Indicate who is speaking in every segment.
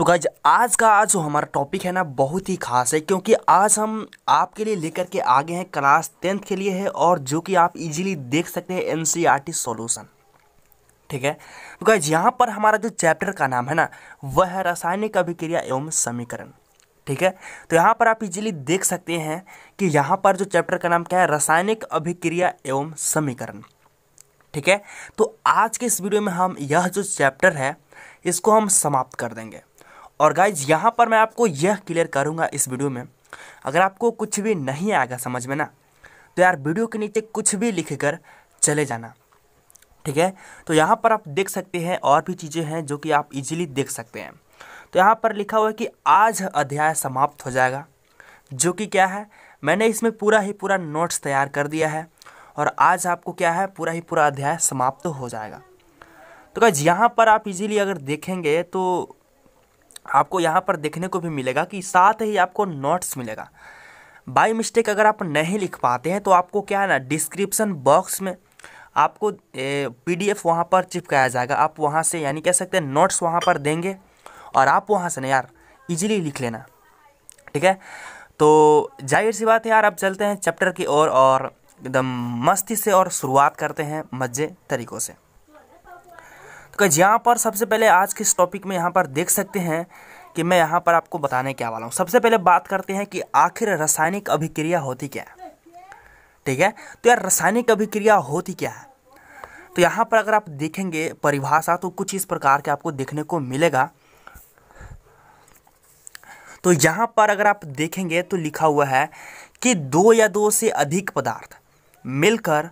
Speaker 1: तो गाइज आज का आज जो हमारा टॉपिक है ना बहुत ही खास है क्योंकि आज हम आपके लिए लेकर के आगे हैं क्लास टेंथ के लिए है और जो कि आप इजीली देख सकते हैं N C R T solution ठीक है तो गाइज यहाँ पर हमारा जो चैप्टर का नाम है ना वह है रासायनिक अभिक्रिया एवं समीकरण ठीक है तो यहाँ पर आप इजीली देख सकते हैं कि यहाँ पर जो चैप्टर का नाम क्या है रासायनिक अभिक्रिया एवं समीकरण ठीक है तो आज के इस वीडियो में हम यह जो चैप्टर है इसको हम समाप्त कर देंगे और गाइज यहाँ पर मैं आपको यह क्लियर करूँगा इस वीडियो में अगर आपको कुछ भी नहीं आएगा समझ में ना तो यार वीडियो के नीचे कुछ भी लिख कर चले जाना ठीक है तो यहाँ पर आप देख सकते हैं और भी चीज़ें हैं जो कि आप इजीली देख सकते हैं तो यहाँ पर लिखा हुआ है कि आज अध्याय समाप्त हो जाएगा जो कि क्या है मैंने इसमें पूरा ही पूरा नोट्स तैयार कर दिया है और आज आपको क्या है पूरा ही पूरा अध्याय समाप्त हो जाएगा तो क्या यहाँ पर आप इजीली अगर देखेंगे तो आपको यहाँ पर देखने को भी मिलेगा कि साथ ही आपको नोट्स मिलेगा बाई मिस्टेक अगर आप नहीं लिख पाते हैं तो आपको क्या है ना डिस्क्रिप्सन बॉक्स में आपको पी डी एफ वहाँ पर चिपकाया जाएगा आप वहाँ से यानी कह सकते हैं नोट्स वहाँ पर देंगे और आप वहाँ से ना यार इजीली लिख लेना ठीक है तो जाहिर सी बात है यार अब चलते हैं चैप्टर की ओर और एकदम मस्ती से और शुरुआत करते हैं मज़े तरीक़ों से गाइज तो यहाँ पर सबसे पहले आज के इस टॉपिक में यहाँ पर देख सकते हैं कि मैं यहाँ पर आपको बताने क्या वाला हूँ सबसे पहले बात करते हैं कि आखिर रासायनिक अभिक्रिया होती क्या है ठीक है तो यार रासायनिक अभिक्रिया होती क्या है तो यहाँ पर अगर आप देखेंगे परिभाषा तो कुछ इस प्रकार के आपको देखने को मिलेगा तो यहाँ पर अगर आप देखेंगे तो लिखा हुआ है कि दो या दो से अधिक पदार्थ मिलकर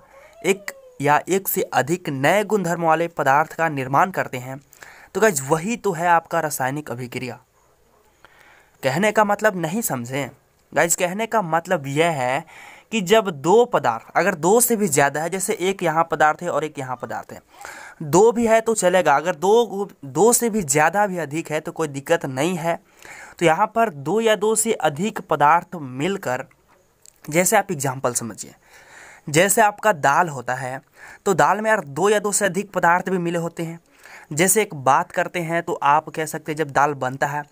Speaker 1: एक या एक से अधिक नए गुणधर्म वाले पदार्थ का निर्माण करते हैं तो गैज वही तो है आपका रासायनिक अभिक्रिया कहने का मतलब नहीं समझें गाइज कहने का मतलब यह है कि जब दो पदार्थ अगर दो से भी ज़्यादा है जैसे एक यहाँ पदार्थ है और एक यहाँ पदार्थ है दो भी है तो चलेगा अगर दो दो से भी ज़्यादा भी अधिक है तो कोई दिक्कत नहीं है तो यहाँ पर दो या दो से अधिक पदार्थ मिलकर जैसे आप एग्जाम्पल समझिए जैसे आपका दाल होता है तो दाल में यार दो या दो से अधिक पदार्थ भी मिले होते हैं जैसे एक बात करते हैं तो आप कह सकते हैं जब दाल बनता है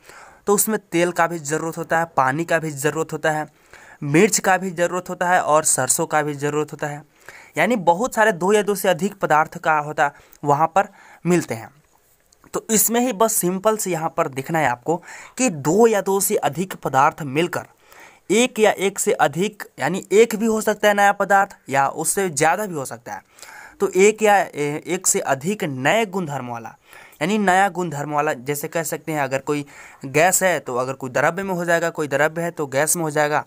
Speaker 1: तो उसमें तेल का भी ज़रूरत होता है पानी का भी ज़रूरत होता है मिर्च का भी ज़रूरत होता है और सरसों का भी ज़रूरत होता है यानी बहुत सारे दो या दो से अधिक पदार्थ का होता वहाँ पर मिलते हैं तो इसमें ही बस सिंपल से यहाँ पर देखना है आपको कि दो या दो से अधिक पदार्थ मिलकर एक या एक से अधिक यानी एक भी हो सकता है नया पदार्थ या उससे ज़्यादा भी हो सकता है तो एक या एक से अधिक नए गुणधर्म वाला यानी नया गुणधर्म वाला जैसे कह सकते हैं अगर कोई गैस है तो अगर कोई द्रव्य में हो जाएगा कोई द्रव्य है तो गैस में हो जाएगा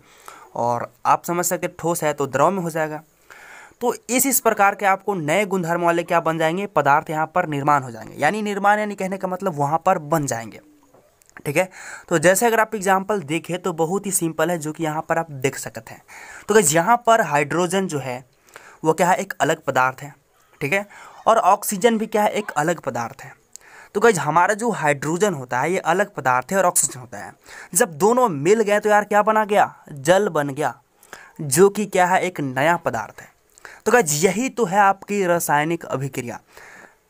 Speaker 1: और आप समझ सकते ठोस है तो द्रव में हो जाएगा तो इस इस प्रकार के आपको नए गुणधर्म वाले क्या बन जाएंगे पदार्थ यहाँ पर निर्माण हो जाएंगे यानी निर्माण यानी कहने का मतलब वहाँ पर बन जाएंगे ठीक है तो जैसे अगर आप एग्जाम्पल देखें तो बहुत ही सिंपल है जो कि यहाँ पर आप देख सकते हैं तो क्या यहाँ पर हाइड्रोजन जो है वो क्या है एक अलग पदार्थ है ठीक है और ऑक्सीजन भी क्या है एक अलग पदार्थ है तो गैज हमारा जो हाइड्रोजन होता है ये अलग पदार्थ है और ऑक्सीजन होता है जब दोनों मिल गए तो यार क्या बना गया जल बन गया जो कि क्या है एक नया पदार्थ है तो गैज यही तो है आपकी रासायनिक अभिक्रिया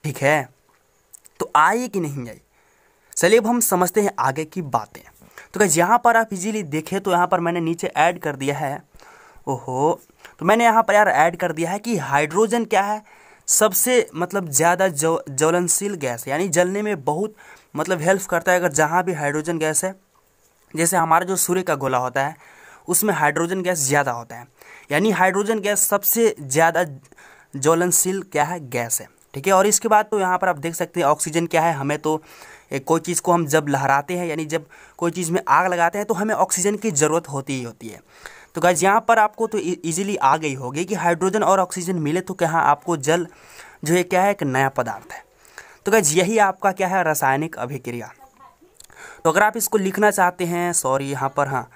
Speaker 1: ठीक है तो आई कि नहीं आई चलिए अब हम समझते हैं आगे की बातें तो क्या यहाँ पर आप इजीली देखें तो यहाँ पर मैंने नीचे ऐड कर दिया है ओहो तो मैंने यहाँ पर यार ऐड कर दिया है कि हाइड्रोजन क्या है सबसे मतलब ज़्यादा ज्वलनशील गैस यानी जलने में बहुत मतलब हेल्प करता है अगर जहाँ भी हाइड्रोजन गैस है जैसे हमारा जो सूर्य का गोला होता है उसमें हाइड्रोजन गैस ज़्यादा होता है यानी हाइड्रोजन गैस सबसे ज़्यादा ज्वलनशील क्या है गैस है ठीक है और इसके बाद तो यहाँ पर आप देख सकते हैं ऑक्सीजन क्या है हमें तो कोई चीज़ को हम जब लहराते हैं यानी जब कोई चीज़ में आग लगाते हैं तो हमें ऑक्सीजन की ज़रूरत होती ही होती है तो गैज यहाँ पर आपको तो ईजिली आ गई होगी कि हाइड्रोजन और ऑक्सीजन मिले तो क्या आपको जल जो है क्या है एक नया पदार्थ है तो गैज यही आपका क्या है रासायनिक अभिक्रिया तो अगर आप इसको लिखना चाहते हैं सॉरी यहाँ पर हाँ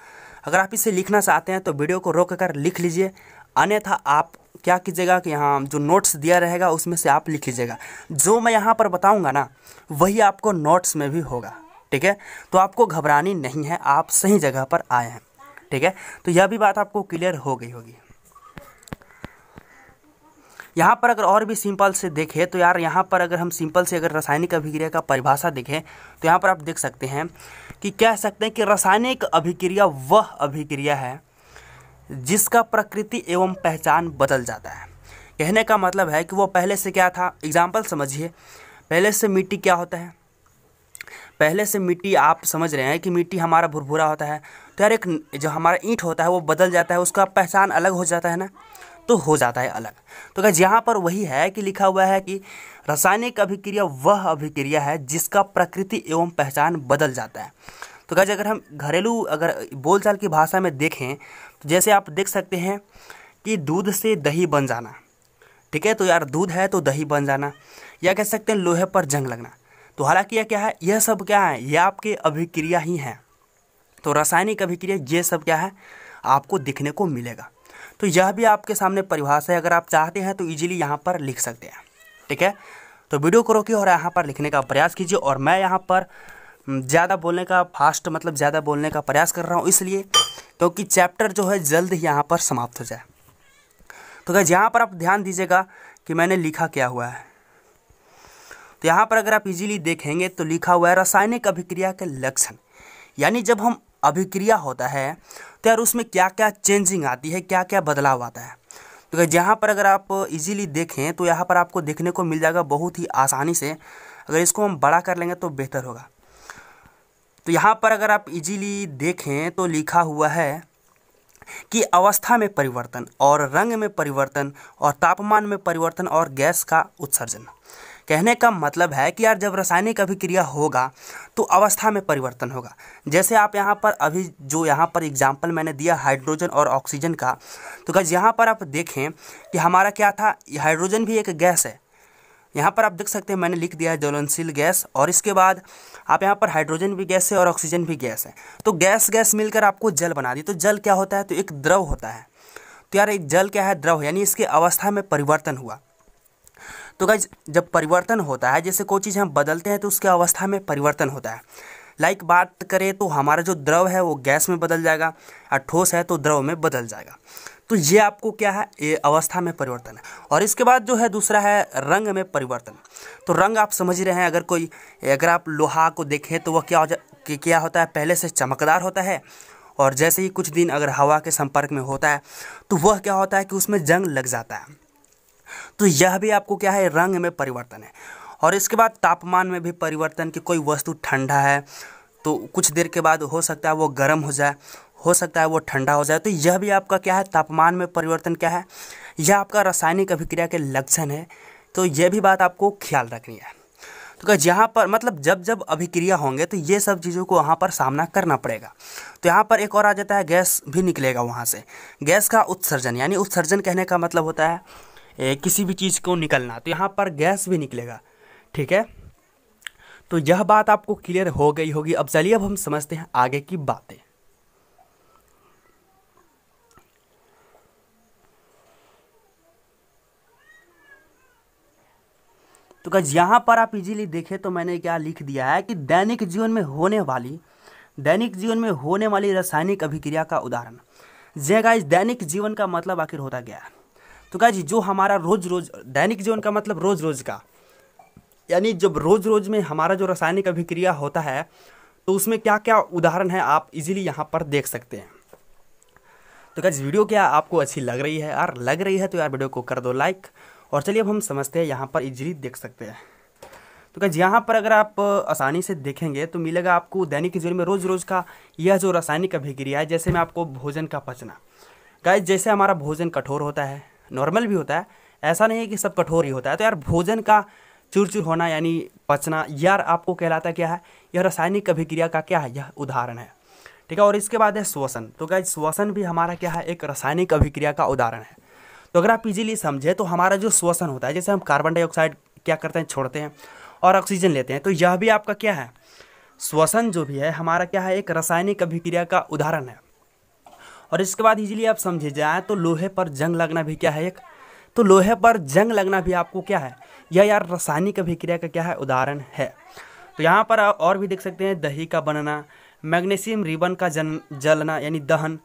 Speaker 1: अगर आप इसे लिखना चाहते हैं तो वीडियो को रोक कर लिख लीजिए अन्यथा आप क्या कीजिएगा कि यहाँ जो नोट्स दिया रहेगा उसमें से आप लिख लीजिएगा जो मैं यहाँ पर बताऊँगा ना वही आपको नोट्स में भी होगा ठीक है तो आपको घबरानी नहीं है आप सही जगह पर आए हैं ठीक है तो यह भी बात आपको क्लियर हो गई होगी यहाँ पर अगर और भी सिंपल से देखें तो यार यहाँ पर अगर हम सिंपल से अगर रासायनिक अभिक्रिया का परिभाषा देखें तो यहाँ पर आप देख सकते हैं कि कह सकते हैं कि रासायनिक अभिक्रिया वह अभिक्रिया है जिसका प्रकृति एवं पहचान बदल जाता है कहने का मतलब है कि वो पहले से क्या था एग्जाम्पल समझिए पहले से मिट्टी क्या होता है पहले से मिट्टी आप समझ रहे हैं कि मिट्टी हमारा भुरभुरा होता है तो यार एक जो हमारा ईंट होता है वो बदल जाता है उसका पहचान अलग हो जाता है ना तो हो जाता है अलग तो क्या यहाँ पर वही है कि लिखा हुआ है कि रासायनिक अभिक्रिया वह अभिक्रिया है जिसका प्रकृति एवं पहचान बदल जाता है तो क्या अगर हम घरेलू अगर बोलचाल की भाषा में देखें जैसे आप देख सकते हैं कि दूध से दही बन जाना ठीक है तो यार दूध है तो दही बन जाना या कह सकते हैं लोहे पर जंग लगना तो हालांकि यह क्या है यह सब क्या है यह आपके अभिक्रिया ही है तो रासायनिक अभिक्रिया ये सब क्या है आपको दिखने को मिलेगा तो यह भी आपके सामने परिभाषा है अगर आप चाहते हैं तो ईजिली यहाँ पर लिख सकते हैं ठीक है तो वीडियो को रोकिए और यहाँ पर लिखने का प्रयास कीजिए और मैं यहाँ पर हम्म, ज़्यादा बोलने का फास्ट मतलब ज़्यादा बोलने का प्रयास कर रहा हूँ इसलिए क्योंकि तो चैप्टर जो है जल्द ही यहाँ पर समाप्त हो जाए तो क्या यहाँ पर आप ध्यान दीजिएगा कि मैंने लिखा क्या हुआ है तो यहाँ पर अगर आप इजीली देखेंगे तो लिखा हुआ है रासायनिक अभिक्रिया के लक्षण यानी जब हम अभिक्रिया होता है तो यार उसमें क्या क्या चेंजिंग आती है क्या क्या बदलाव आता है तो यहाँ पर अगर आप इजीली देखें तो यहाँ पर आपको देखने को मिल जाएगा बहुत ही आसानी से अगर इसको हम बड़ा कर लेंगे तो बेहतर होगा तो यहाँ पर अगर आप इजीली देखें तो लिखा हुआ है कि अवस्था में परिवर्तन और रंग में परिवर्तन और तापमान में परिवर्तन और गैस का उत्सर्जन कहने का मतलब है कि यार जब रासायनिक अभिक्रिया होगा तो अवस्था में परिवर्तन होगा जैसे आप यहाँ पर अभी जो यहाँ पर एग्जाम्पल मैंने दिया हाइड्रोजन और ऑक्सीजन का तो गज यहाँ पर आप देखें कि हमारा क्या था हाइड्रोजन भी एक गैस है यहाँ पर आप देख सकते हैं मैंने लिख दिया है ज्वलनशील गैस और इसके बाद आप यहाँ पर हाइड्रोजन भी गैस है और ऑक्सीजन भी गैस है तो गैस गैस मिलकर आपको जल बना दी तो जल क्या होता है तो एक द्रव होता है तो यार एक जल क्या है द्रव यानी इसके अवस्था में परिवर्तन हुआ तो गाइज जब परिवर्तन होता है जैसे कोई चीज़ हम बदलते हैं तो उसके अवस्था में परिवर्तन होता है लाइक like बात करें तो हमारा जो द्रव है वो गैस में बदल जाएगा और ठोस है तो द्रव में बदल जाएगा तो ये आपको क्या है ये अवस्था में परिवर्तन है और इसके बाद जो है दूसरा है रंग में परिवर्तन तो रंग आप समझ रहे हैं अगर कोई अगर आप लोहा को देखें तो वह क्या हो जा क्या होता है पहले से चमकदार होता है और जैसे ही कुछ दिन अगर हवा के संपर्क में होता है तो वह क्या होता है कि उसमें जंग लग जाता है तो यह भी आपको क्या है रंग में परिवर्तन है और इसके बाद तापमान में भी परिवर्तन कि कोई वस्तु ठंडा है तो कुछ देर के बाद हो सकता है वो गर्म हो जाए हो सकता है वो ठंडा हो जाए तो यह भी आपका क्या है तापमान में परिवर्तन क्या है यह आपका रासायनिक अभिक्रिया के लक्षण है तो यह भी बात आपको ख्याल रखनी है तो क्या यहाँ पर मतलब जब जब अभिक्रिया होंगे तो ये सब चीज़ों को वहाँ पर सामना करना पड़ेगा तो यहाँ पर एक और आ जाता है गैस भी निकलेगा वहाँ से गैस का उत्सर्जन यानी उत्सर्जन कहने का मतलब होता है ए, किसी भी चीज़ को निकलना तो यहाँ पर गैस भी निकलेगा ठीक है तो यह बात आपको क्लियर हो गई होगी अब चलिए अब हम समझते हैं आगे की बातें तो गज यहाँ पर आप इजीली देखें तो मैंने क्या लिख दिया है कि दैनिक जीवन में होने वाली दैनिक जीवन में होने वाली रासायनिक अभिक्रिया का उदाहरण जय गाइज दैनिक जीवन का मतलब आखिर होता गया है तो गाइज जो हमारा रोज रोज दैनिक जीवन का मतलब रोज रोज का यानी जब रोज रोज में हमारा जो रासायनिक अभिक्रिया होता है तो उसमें क्या क्या उदाहरण है आप इजीली यहाँ पर देख सकते हैं तो क्या वीडियो क्या आपको अच्छी लग रही है यार लग रही है तो यार वीडियो को कर दो लाइक और चलिए अब हम समझते हैं यहाँ पर इजरी देख सकते हैं तो क्या यहाँ पर अगर आप आसानी से देखेंगे तो मिलेगा आपको दैनिक जीवन में रोज़ रोज़ का यह जो रासायनिक अभिक्रिया है जैसे में आपको भोजन का पचना गाय जैसे हमारा भोजन कठोर होता है नॉर्मल भी होता है ऐसा नहीं है कि सब कठोर ही होता है तो यार भोजन का चूर होना यानी पचना यार आपको कहलाता क्या है यह रासायनिक अभिक्रिया का क्या है यह उदाहरण है ठीक है और इसके बाद है श्वसन तो क्या श्वसन भी हमारा क्या है एक रासायनिक अभिक्रिया का उदाहरण है तो अगर आप इजीली समझे तो हमारा जो श्वसन होता है जैसे हम कार्बन डाइऑक्साइड क्या करते हैं छोड़ते हैं और ऑक्सीजन लेते हैं तो यह भी आपका क्या है श्वसन जो भी है हमारा क्या है एक रासायनिक अभिक्रिया का उदाहरण है और इसके बाद इजीली आप समझे जाए तो लोहे पर जंग लगना भी क्या है एक तो लोहे पर जंग लगना भी आपको क्या है यह यार रासायनिक अभिक्रिया का क्या है उदाहरण है तो यहाँ पर आप और भी देख सकते हैं दही का बनना मैग्नीशियम रिबन का जन जलना यानी दहन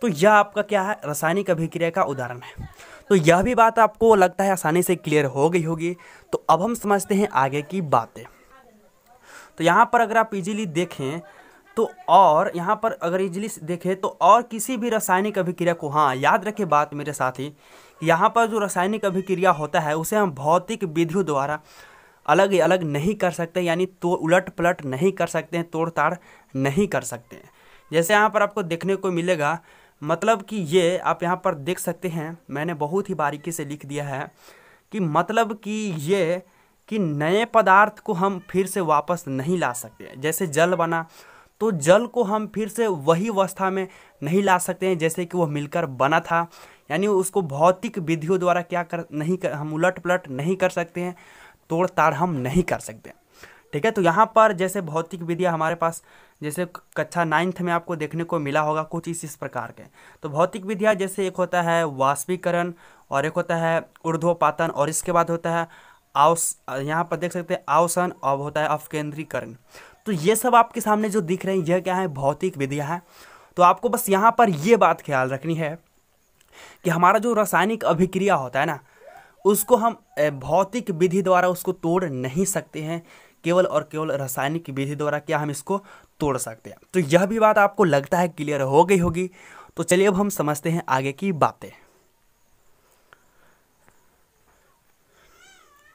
Speaker 1: तो यह आपका क्या है रासायनिक अभिक्रिया का उदाहरण है तो यह भी बात आपको लगता है आसानी से क्लियर हो गई होगी तो अब हम समझते हैं आगे की बातें तो यहाँ पर अगर आप इजीली देखें तो और यहाँ पर अगर इजली देखें तो और किसी भी रासायनिक अभिक्रिया को हाँ याद रखें बात मेरे साथी यहाँ पर जो रासायनिक अभिक्रिया होता है उसे हम भौतिक विधियों द्वारा अलग अलग नहीं कर सकते यानी तो उलट पलट नहीं कर सकते हैं तोड़ताड़ नहीं कर सकते हैं जैसे यहाँ पर आपको देखने को मिलेगा मतलब कि ये आप यहाँ पर देख सकते हैं मैंने बहुत ही बारीकी से लिख दिया है कि मतलब कि ये कि नए पदार्थ को हम फिर से वापस नहीं ला सकते जैसे जल बना तो जल को हम फिर से वही अवस्था में नहीं ला सकते हैं जैसे कि वह मिलकर बना था यानी उसको भौतिक विधियों द्वारा क्या कर नहीं कर हम उलट पलट नहीं कर सकते हैं तोड़ताड़ हम नहीं कर सकते ठीक है तो यहाँ पर जैसे भौतिक विधियाँ हमारे पास जैसे कक्षा नाइन्थ में आपको देखने को मिला होगा कुछ इस इस प्रकार के तो भौतिक विधियाँ जैसे एक होता है वाष्पीकरण और एक होता है ऊर्ध्वपातन और इसके बाद होता है आवस यहाँ पर देख सकते हैं आवसन और होता है अवकेंद्रीकरण तो ये सब आपके सामने जो दिख रहे हैं यह क्या है भौतिक विधियाँ है तो आपको बस यहाँ पर ये बात ख्याल रखनी है कि हमारा जो रासायनिक अभिक्रिया होता है ना उसको हम भौतिक विधि द्वारा उसको तोड़ नहीं सकते हैं केवल और केवल रासायनिक विधि द्वारा क्या हम इसको तोड़ सकते हैं तो यह भी बात आपको लगता है क्लियर हो गई होगी तो चलिए अब हम समझते हैं आगे की बातें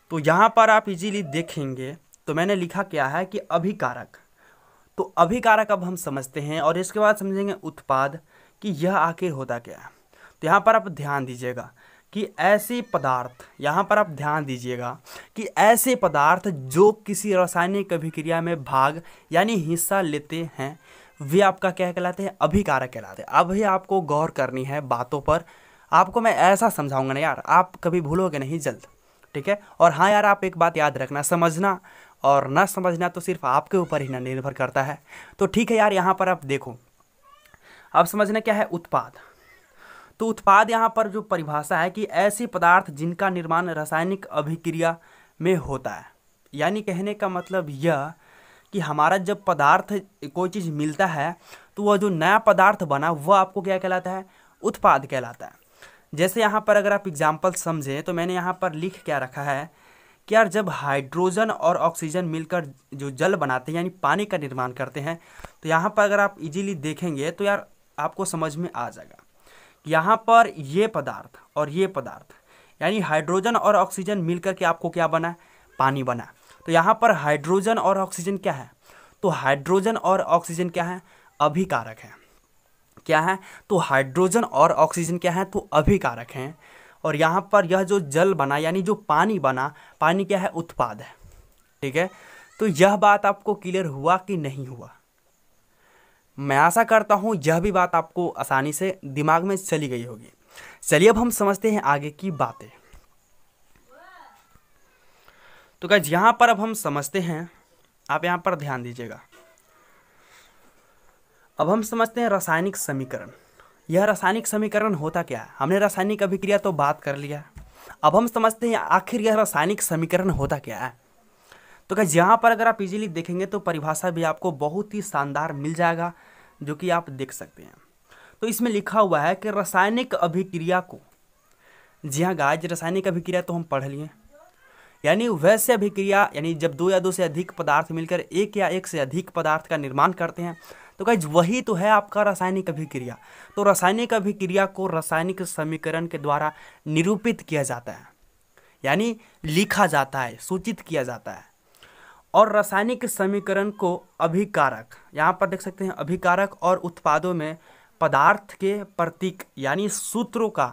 Speaker 1: तो यहाँ पर आप इजीली देखेंगे तो मैंने लिखा क्या है कि अभिकारक तो अभिकारक अब हम समझते हैं और इसके बाद समझेंगे उत्पाद कि यह आके होता क्या है तो यहाँ पर आप ध्यान दीजिएगा कि ऐसे पदार्थ यहाँ पर आप ध्यान दीजिएगा कि ऐसे पदार्थ जो किसी रासायनिक अभिक्रिया में भाग यानी हिस्सा लेते हैं वे आपका क्या कहलाते हैं अभिकारक कहलाते हैं अभी आपको गौर करनी है बातों पर आपको मैं ऐसा समझाऊंगा ना यार आप कभी भूलोगे नहीं जल्द ठीक है और हाँ यार आप एक बात याद रखना समझना और न समझना तो सिर्फ आपके ऊपर ही ना निर्भर करता है तो ठीक है यार यहाँ पर आप देखो अब समझना क्या है उत्पाद तो उत्पाद यहाँ पर जो परिभाषा है कि ऐसे पदार्थ जिनका निर्माण रासायनिक अभिक्रिया में होता है यानी कहने का मतलब यह कि हमारा जब पदार्थ कोई चीज़ मिलता है तो वह जो नया पदार्थ बना वह आपको क्या कहलाता है उत्पाद कहलाता है जैसे यहाँ पर अगर आप एग्जाम्पल समझें तो मैंने यहाँ पर लिख क्या रखा है कि यार जब हाइड्रोजन और ऑक्सीजन मिलकर जो जल बनाते हैं यानी पानी का निर्माण करते हैं तो यहाँ पर अगर आप इजीली देखेंगे तो यार आपको समझ में आ जाएगा यहाँ पर ये पदार्थ और ये पदार्थ यानी हाइड्रोजन और ऑक्सीजन मिलकर के आपको क्या बना पानी बना तो यहाँ पर हाइड्रोजन और ऑक्सीजन क्या है तो हाइड्रोजन और ऑक्सीजन क्या है अभिकारक है क्या है तो हाइड्रोजन और ऑक्सीजन क्या है तो अभिकारक हैं और यहाँ पर यह जो जल बना यानी जो पानी बना पानी क्या है उत्पाद है ठीक है तो यह बात आपको क्लियर हुआ कि नहीं हुआ मैं आशा करता हूँ यह भी बात आपको आसानी से दिमाग में चली गई होगी चलिए अब हम समझते हैं आगे की बातें तो क्या यहाँ पर अब हम समझते हैं आप यहाँ पर ध्यान दीजिएगा अब हम समझते हैं रासायनिक समीकरण यह रासायनिक समीकरण होता क्या है हमने रासायनिक अभिक्रिया तो बात कर लिया अब हम समझते हैं आखिर यह रासायनिक समीकरण होता क्या है तो क्या यहाँ पर अगर आप इजीली देखेंगे तो परिभाषा भी आपको बहुत ही शानदार मिल जाएगा जो कि आप देख सकते हैं तो इसमें लिखा हुआ है कि रासायनिक अभिक्रिया को जी हाँ गाय रासायनिक अभिक्रिया तो हम पढ़ लिए यानी वैसे अभिक्रिया यानी जब दो या दो से अधिक पदार्थ मिलकर एक या एक से अधिक पदार्थ का निर्माण करते हैं तो गाइज वही तो है आपका रासायनिक अभिक्रिया तो रासायनिक अभिक्रिया को रासायनिक समीकरण के द्वारा निरूपित किया जाता है यानी लिखा जाता है सूचित किया जाता है और रासायनिक समीकरण को अभिकारक यहाँ पर देख सकते हैं अभिकारक और उत्पादों में पदार्थ के प्रतीक यानी सूत्रों का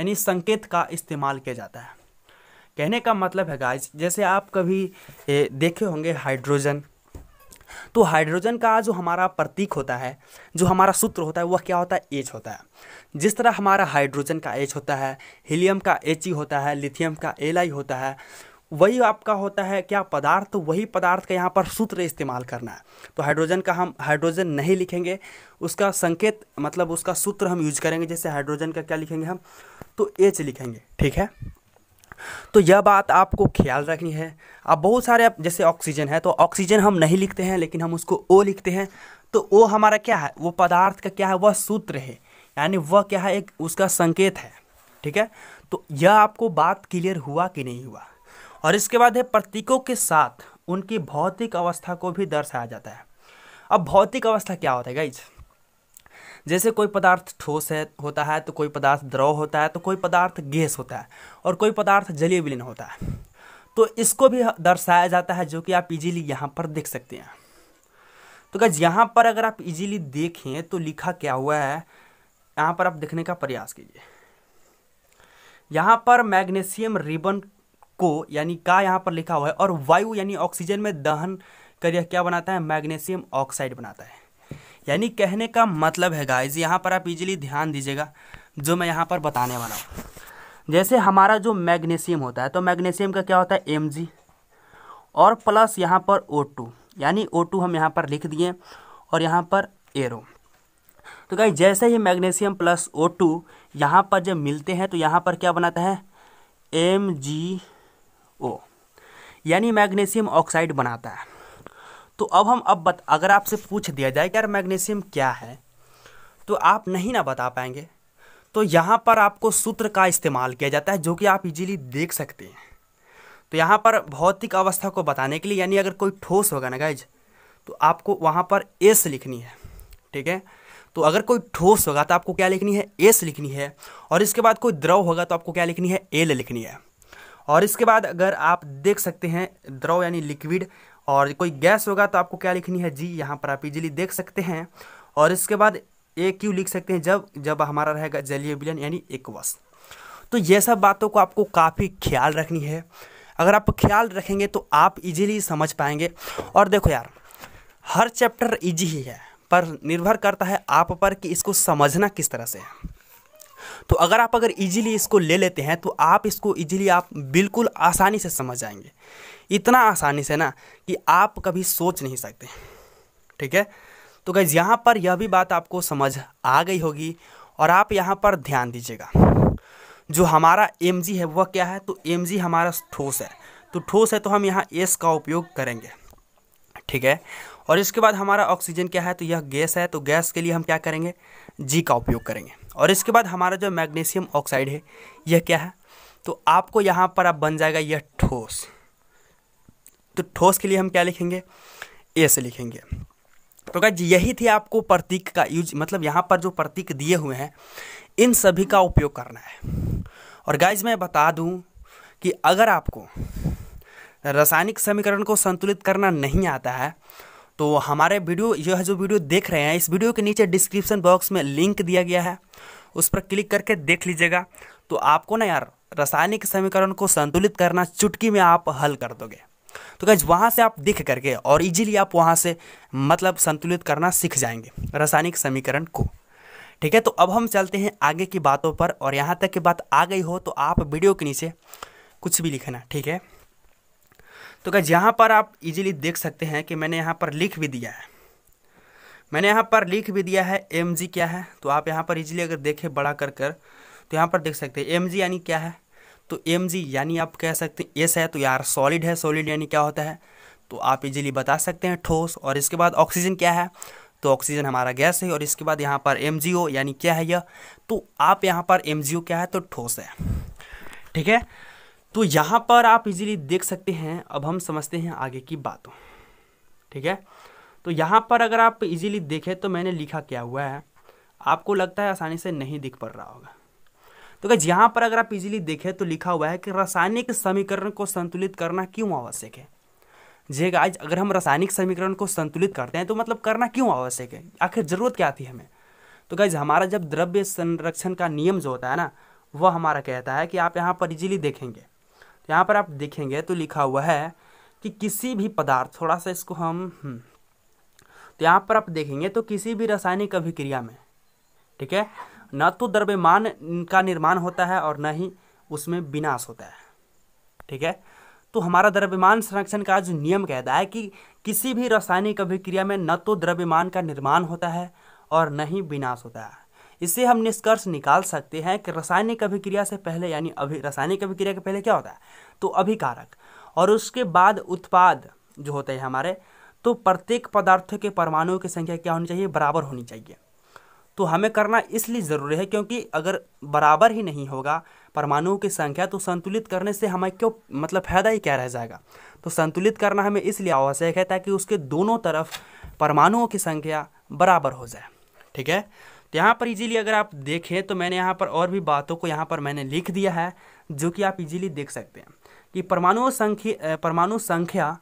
Speaker 1: यानी संकेत का इस्तेमाल किया जाता है कहने का मतलब है गाइस जैसे आप कभी देखे होंगे हाइड्रोजन तो हाइड्रोजन का जो हमारा प्रतीक होता है जो हमारा सूत्र होता है वह क्या होता है एच होता है जिस तरह हमारा हाइड्रोजन का एच होता है हीलियम का एच होता है लिथियम का एल आई होता है वही आपका होता है क्या पदार्थ वही पदार्थ का यहाँ पर सूत्र इस्तेमाल करना है तो हाइड्रोजन का हम हाइड्रोजन नहीं लिखेंगे उसका संकेत मतलब उसका सूत्र हम यूज करेंगे जैसे हाइड्रोजन का क्या लिखेंगे हम तो एच लिखेंगे ठीक है तो यह बात आपको ख्याल रखनी है अब बहुत सारे आप जैसे ऑक्सीजन है तो ऑक्सीजन हम नहीं लिखते हैं लेकिन हम उसको ओ लिखते हैं तो ओ हमारा क्या है वो पदार्थ का क्या है वह सूत्र है यानी वह क्या है एक उसका संकेत है ठीक है तो यह आपको बात क्लियर हुआ कि नहीं हुआ और इसके बाद है प्रतीकों के साथ उनकी भौतिक अवस्था को भी दर्शाया जाता है अब भौतिक अवस्था क्या होता है गाइज जैसे कोई पदार्थ ठोस है होता है तो कोई पदार्थ द्रव होता है तो कोई पदार्थ गैस होता है और कोई पदार्थ जलीय विलीन होता है तो इसको भी दर्शाया जाता है जो कि आप इजीली यहाँ पर देख सकते हैं तो गज यहाँ पर अगर आप इजीली देखें तो लिखा क्या हुआ है यहाँ पर आप देखने का प्रयास कीजिए यहाँ पर मैग्नेशियम रिबन को यानी का यहाँ पर लिखा हुआ है और वायु यानी ऑक्सीजन में दहन कर यह क्या बनाता है मैग्नीशियम ऑक्साइड बनाता है यानी कहने का मतलब है गाइज यहाँ पर आप इजीली ध्यान दीजिएगा जो मैं यहाँ पर बताने वाला हूँ जैसे हमारा जो मैग्नीशियम होता है तो मैग्नीशियम का क्या होता है एम और प्लस यहाँ पर ओ यानी ओ हम यहाँ पर लिख दिए और यहाँ पर एरो तो गाइज जैसे ही मैग्नीशियम प्लस ओ टू यहाँ पर जब मिलते हैं तो यहाँ पर क्या बनाता है एम जी ओ यानी मैग्नीशियम ऑक्साइड बनाता है तो अब हम अब बत, अगर आपसे पूछ दिया जाए कि यार मैग्नीशियम क्या है तो आप नहीं ना बता पाएंगे तो यहाँ पर आपको सूत्र का इस्तेमाल किया जाता है जो कि आप इजीली देख सकते हैं तो यहाँ पर भौतिक अवस्था को बताने के लिए यानी अगर कोई ठोस होगा ना गाइज तो आपको वहाँ पर एस लिखनी है ठीक है तो अगर कोई ठोस होगा तो आपको क्या लिखनी है एस लिखनी है और इसके बाद कोई द्रव होगा तो आपको क्या लिखनी है एल लिखनी है और इसके बाद अगर आप देख सकते हैं द्रव यानी लिक्विड और कोई गैस होगा तो आपको क्या लिखनी है जी यहाँ पर आप इजिली देख सकते हैं और इसके बाद ए क्यू लिख सकते हैं जब जब हमारा रहेगा जलीय विलयन यानी वस तो ये सब बातों को आपको काफ़ी ख्याल रखनी है अगर आप ख्याल रखेंगे तो आप इजीली समझ पाएंगे और देखो यार हर चैप्टर इजी ही है पर निर्भर करता है आप पर कि इसको समझना किस तरह से है तो अगर आप अगर इजीली इसको ले लेते हैं तो आप इसको इजीली आप बिल्कुल आसानी से समझ जाएंगे इतना आसानी से ना कि आप कभी सोच नहीं सकते ठीक है तो गैज़ यहाँ पर यह भी बात आपको समझ आ गई होगी और आप यहाँ पर ध्यान दीजिएगा जो हमारा एम है वह क्या है तो एम हमारा ठोस है तो ठोस है तो हम यहाँ एस का उपयोग करेंगे ठीक है और इसके बाद हमारा ऑक्सीजन क्या है तो यह गैस है तो गैस के लिए हम क्या करेंगे जी का उपयोग करेंगे और इसके बाद हमारा जो मैग्नीशियम ऑक्साइड है यह क्या है तो आपको यहाँ पर अब बन जाएगा यह ठोस तो ठोस के लिए हम क्या लिखेंगे ए से लिखेंगे तो क्या यही थी आपको प्रतीक का यूज मतलब यहाँ पर जो प्रतीक दिए हुए हैं इन सभी का उपयोग करना है और गाइज मैं बता दूँ कि अगर आपको रासायनिक समीकरण को संतुलित करना नहीं आता है तो हमारे वीडियो जो है जो वीडियो देख रहे हैं इस वीडियो के नीचे डिस्क्रिप्शन बॉक्स में लिंक दिया गया है उस पर क्लिक करके देख लीजिएगा तो आपको ना यार रासायनिक समीकरण को संतुलित करना चुटकी में आप हल कर दोगे तो कैसे वहाँ से आप दिख करके और इजीली आप वहाँ से मतलब संतुलित करना सीख जाएंगे रासायनिक समीकरण को ठीक है तो अब हम चलते हैं आगे की बातों पर और यहाँ तक की बात आ गई हो तो आप वीडियो के नीचे कुछ भी लिखना ठीक है तो गैज यहाँ पर आप इजीली देख सकते हैं कि मैंने यहाँ पर लिख भी दिया है मैंने यहाँ पर लिख भी दिया है एम जी क्या है तो आप यहाँ पर इजीली अगर देखें बड़ा कर कर तो यहाँ पर देख सकते हैं एम जी यानी क्या है तो एम जी यानी आप कह सकते हैं एस है तो यार सॉलिड है सॉलिड यानी क्या होता है तो आप इजीली बता सकते हैं ठोस और इसके बाद ऑक्सीजन क्या है तो ऑक्सीजन हमारा गैस है और इसके बाद यहाँ पर एम यानी क्या है यह तो आप यहाँ पर एम क्या है तो ठोस है ठीक है तो यहाँ पर आप इजीली देख सकते हैं अब हम समझते हैं आगे की बातों ठीक है तो यहाँ पर अगर आप इजीली देखें तो मैंने लिखा क्या हुआ है आपको लगता है आसानी से नहीं दिख पड़ रहा होगा तो क्या यहाँ पर अगर आप इजीली देखें तो लिखा हुआ है कि रासायनिक समीकरण को संतुलित करना क्यों आवश्यक है जी आज अगर हम रासायनिक समीकरण को संतुलित करते हैं तो मतलब करना क्यों आवश्यक है आखिर ज़रूरत क्या थी हमें तो क्या हमारा जब द्रव्य संरक्षण का नियम जो होता है ना वह हमारा कहता है कि आप यहाँ पर इजीली देखेंगे यहाँ पर आप देखेंगे तो लिखा हुआ है कि किसी भी पदार्थ थोड़ा सा इसको हम हम्म, तो यहाँ पर आप देखेंगे तो किसी भी रासायनिक अभिक्रिया में ठीक है न तो द्रव्यमान का निर्माण होता है और न ही उसमें विनाश होता है ठीक है तो हमारा द्रव्यमान संरक्षण का जो नियम कहता है कि किसी भी रासायनिक अभिक्रिया में न तो द्रव्यमान का निर्माण होता है और न ही विनाश होता है इससे हम निष्कर्ष निकाल सकते हैं कि रासायनिक अभिक्रिया से पहले यानी अभी रासायनिक अभिक्रिया के पहले क्या होता है तो अभिकारक और उसके बाद उत्पाद जो होते हैं हमारे तो प्रत्येक पदार्थ के परमाणुओं की संख्या क्या होनी चाहिए बराबर होनी चाहिए तो हमें करना इसलिए ज़रूरी है क्योंकि अगर बराबर ही नहीं होगा परमाणुओं की संख्या तो संतुलित करने से हमें क्यों मतलब फ़ायदा ही क्या रह जाएगा तो संतुलित करना हमें इसलिए आवश्यक है ताकि उसके दोनों तरफ परमाणुओं की संख्या बराबर हो जाए ठीक है तो यहाँ पर इजीली अगर आप देखें तो मैंने यहाँ पर और भी बातों को यहाँ पर मैंने लिख दिया है जो कि आप इजीली देख सकते हैं कि परमाणु संख्या परमाणु संख्या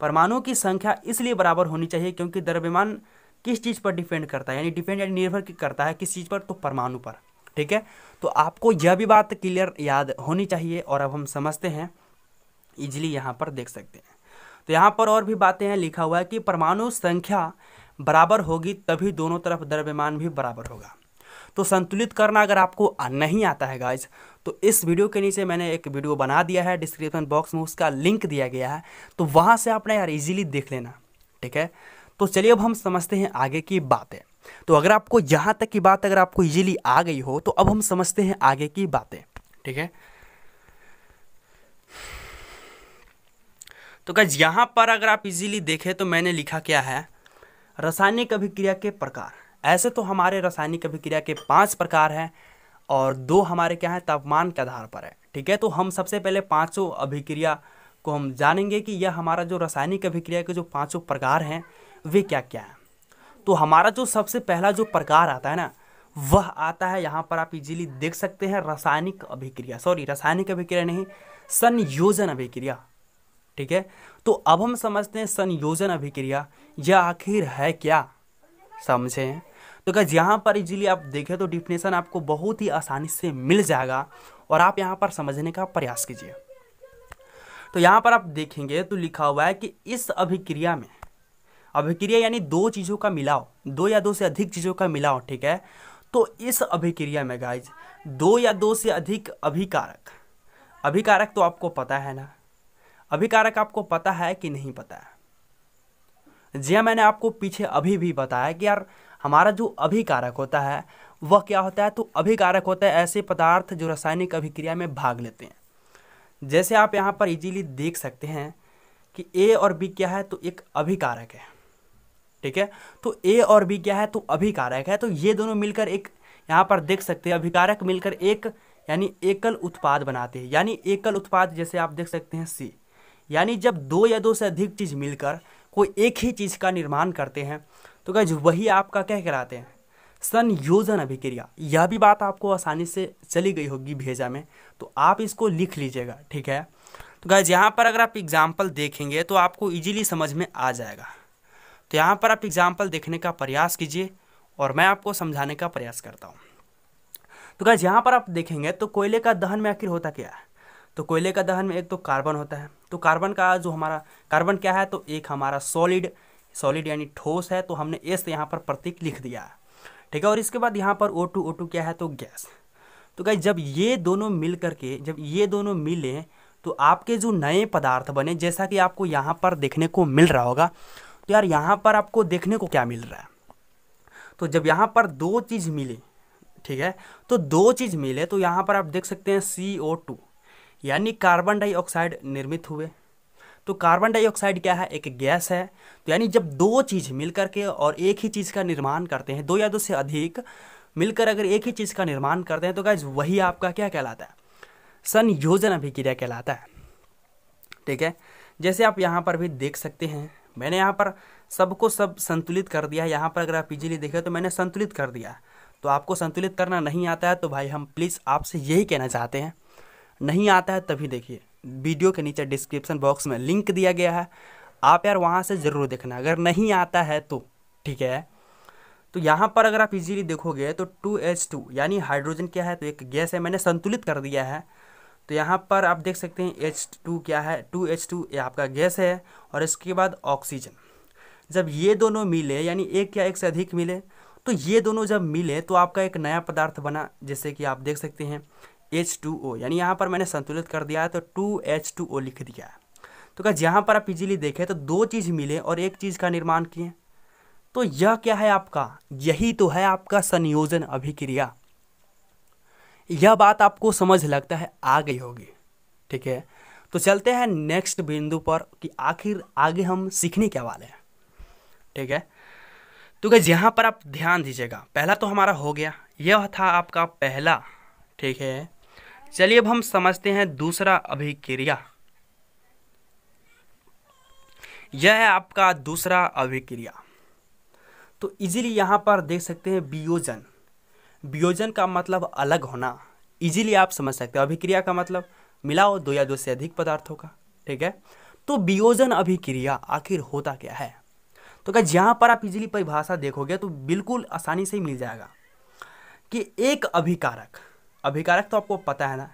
Speaker 1: परमाणु की संख्या इसलिए बराबर होनी चाहिए क्योंकि द्रव्यमान किस चीज़ पर डिपेंड करता है यानी डिपेंड यानी निर्भर करता है किस चीज़ पर तो परमाणु पर ठीक है तो आपको यह भी बात क्लियर याद होनी चाहिए और अब हम समझते हैं इजिली यहाँ पर देख सकते हैं तो यहाँ पर और भी बातें हैं लिखा हुआ है कि परमाणु संख्या बराबर होगी तभी दोनों तरफ द्रव्यमान भी बराबर होगा तो संतुलित करना अगर आपको नहीं आता है गाइज तो इस वीडियो के नीचे मैंने एक वीडियो बना दिया है डिस्क्रिप्शन बॉक्स में उसका लिंक दिया गया है तो वहाँ से आपने यार इजीली देख लेना ठीक है तो चलिए अब हम समझते हैं आगे की बातें तो अगर आपको यहाँ तक की बात अगर आपको इजीली आ गई हो तो अब हम समझते हैं आगे की बातें ठीक है तो गज यहाँ पर अगर आप इजीली देखें तो मैंने लिखा क्या है रासायनिक अभिक्रिया के प्रकार ऐसे तो हमारे रासायनिक अभिक्रिया के पाँच प्रकार हैं और दो हमारे क्या हैं तापमान के आधार पर है ठीक है तो हम सबसे पहले पाँचों अभिक्रिया को हम जानेंगे कि यह हमारा जो रासायनिक अभिक्रिया के जो पाँचों प्रकार हैं वे क्या क्या हैं तो हमारा जो सबसे पहला जो प्रकार आता है ना वह आता है यहाँ पर आप इजीली देख सकते हैं रासायनिक अभिक्रिया सॉरी रासायनिक अभिक्रिया नहीं संयोजन अभिक्रिया ठीक है तो अब हम समझते हैं संयोजन अभिक्रिया यह आखिर है क्या समझे तो क्या यहाँ पर इजीली आप देखें तो डिफिनेशन आपको बहुत ही आसानी से मिल जाएगा और आप यहाँ पर समझने का प्रयास कीजिए तो यहाँ पर आप देखेंगे तो लिखा हुआ है कि इस अभिक्रिया में अभिक्रिया यानी दो चीज़ों का मिलाव दो या दो से अधिक चीज़ों का मिलाव ठीक है तो इस अभिक्रिया में गाइज दो या दो से अधिक अभिकारक अभिकारक तो आपको पता है ना अभिकारक आपको पता है कि नहीं पता है जी हाँ मैंने आपको पीछे अभी भी बताया कि यार हमारा जो अभिकारक होता है वह क्या होता है तो अभिकारक होता है ऐसे पदार्थ जो रासायनिक अभिक्रिया में भाग लेते हैं जैसे आप यहाँ पर इजीली देख सकते हैं कि ए और बी क्या है तो एक अभिकारक है ठीक है तो ए और बी क्या है तो अभिकारक है तो ये दोनों मिलकर एक यहाँ पर देख सकते हैं अभिकारक मिलकर एक यानी एकल उत्पाद बनाते हैं यानी एकल उत्पाद जैसे आप देख सकते हैं सी यानी जब दो या दो से अधिक चीज़ मिलकर कोई एक ही चीज़ का निर्माण करते हैं तो गैज वही आपका क्या कहलाते हैं संयोजन अभिक्रिया यह भी बात आपको आसानी से चली गई होगी भेजा में तो आप इसको लिख लीजिएगा ठीक है तो गैज यहाँ पर अगर आप एग्जाम्पल देखेंगे तो आपको इजीली समझ में आ जाएगा तो यहाँ पर आप एग्जाम्पल देखने का प्रयास कीजिए और मैं आपको समझाने का प्रयास करता हूँ तो गैज यहाँ पर आप देखेंगे तो कोयले का दहन में आखिर होता क्या है तो कोयले का दहन में एक तो कार्बन होता है तो कार्बन का जो हमारा कार्बन क्या है तो एक हमारा सॉलिड सॉलिड यानी ठोस है तो हमने एस यहाँ पर प्रतीक लिख दिया है ठीक है और इसके बाद यहाँ पर ओ टू ओ टू क्या है तो गैस तो गाइज जब ये दोनों मिल करके जब ये दोनों मिलें तो आपके जो नए पदार्थ बने जैसा कि आपको यहाँ पर देखने को मिल रहा होगा तो यार यहाँ पर आपको देखने को क्या मिल रहा है तो जब यहाँ पर दो चीज़ मिले ठीक है तो दो चीज़ मिले तो यहाँ पर आप देख सकते हैं सी ओ टू यानी कार्बन डाइऑक्साइड निर्मित हुए तो कार्बन डाइऑक्साइड क्या है एक गैस है तो यानी जब दो चीज़ मिलकर के और एक ही चीज़ का निर्माण करते हैं दो या दो से अधिक मिलकर अगर एक ही चीज़ का निर्माण करते हैं तो गैस वही आपका क्या कहलाता है संयोजन अभिक्रिया कहलाता है ठीक है जैसे आप यहाँ पर भी देख सकते हैं मैंने यहाँ पर सबको सब संतुलित कर दिया है यहाँ पर अगर आप इजीली देखें तो मैंने संतुलित कर दिया तो आपको संतुलित करना नहीं आता है तो भाई हम प्लीज़ आपसे यही कहना चाहते हैं नहीं आता है तभी देखिए वीडियो के नीचे डिस्क्रिप्शन बॉक्स में लिंक दिया गया है आप यार वहाँ से ज़रूर देखना अगर नहीं आता है तो ठीक है तो यहाँ पर अगर आप इजीली देखोगे तो टू एच टू यानी हाइड्रोजन क्या है तो एक गैस है मैंने संतुलित कर दिया है तो यहाँ पर आप देख सकते हैं एच टू क्या है टू एच टू ये आपका गैस है और इसके बाद ऑक्सीजन जब ये दोनों मिले यानी एक या एक से अधिक मिले तो ये दोनों जब मिले तो आपका एक नया पदार्थ बना जैसे कि आप देख सकते हैं एच टू ओ यानी यहाँ पर मैंने संतुलित कर दिया है तो टू एच टू ओ लिख दिया है तो क्या जहाँ पर आप इजीली देखें तो दो चीज़ मिले और एक चीज़ का निर्माण किए तो यह क्या है आपका यही तो है आपका संयोजन अभिक्रिया यह बात आपको समझ लगता है आ गई होगी ठीक है तो चलते हैं नेक्स्ट बिंदु पर कि आखिर आगे हम सीखने क्या वाले हैं ठीक है तो क्या यहाँ पर आप ध्यान दीजिएगा पहला तो हमारा हो गया यह था आपका पहला ठीक है चलिए अब हम समझते हैं दूसरा अभिक्रिया यह है आपका दूसरा अभिक्रिया तो इजीली यहाँ पर देख सकते हैं बियोजन बियोजन का मतलब अलग होना इजीली आप समझ सकते हैं अभिक्रिया का मतलब मिलाओ दो या दो से अधिक पदार्थों का ठीक है तो बियोजन अभिक्रिया आखिर होता क्या है तो क्या जहाँ पर आप इजीली परिभाषा देखोगे तो बिल्कुल आसानी से मिल जाएगा कि एक अभिकारक अभिकारक तो आपको पता है ना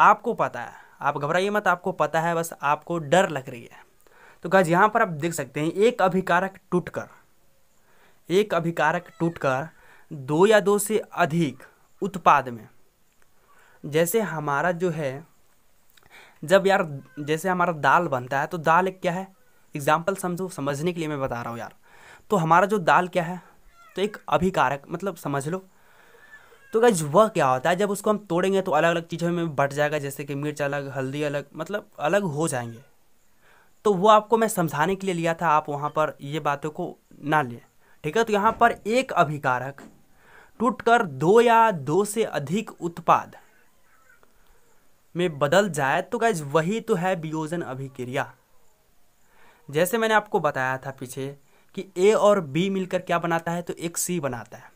Speaker 1: आपको पता है आप घबराइए मत आपको पता है बस आपको डर लग रही है तो गाज यहाँ पर आप देख सकते हैं एक अभिकारक टूटकर एक अभिकारक टूटकर दो या दो से अधिक उत्पाद में जैसे हमारा जो है जब यार जैसे हमारा दाल बनता है तो दाल एक क्या है एग्जाम्पल समझो समझने के लिए मैं बता रहा हूँ यार तो हमारा जो दाल क्या है तो एक अभिकारक मतलब समझ लो तो गाइज वह क्या होता है जब उसको हम तोड़ेंगे तो अलग अलग चीज़ों में बट जाएगा जैसे कि मिर्च अलग हल्दी अलग मतलब अलग हो जाएंगे तो वो आपको मैं समझाने के लिए लिया था आप वहाँ पर ये बातों को ना लें ठीक है तो यहाँ पर एक अभिकारक टूटकर दो या दो से अधिक उत्पाद में बदल जाए तो गाइज वही तो है वियोजन अभिक्रिया जैसे मैंने आपको बताया था पीछे कि ए और बी मिलकर क्या बनाता है तो एक सी बनाता है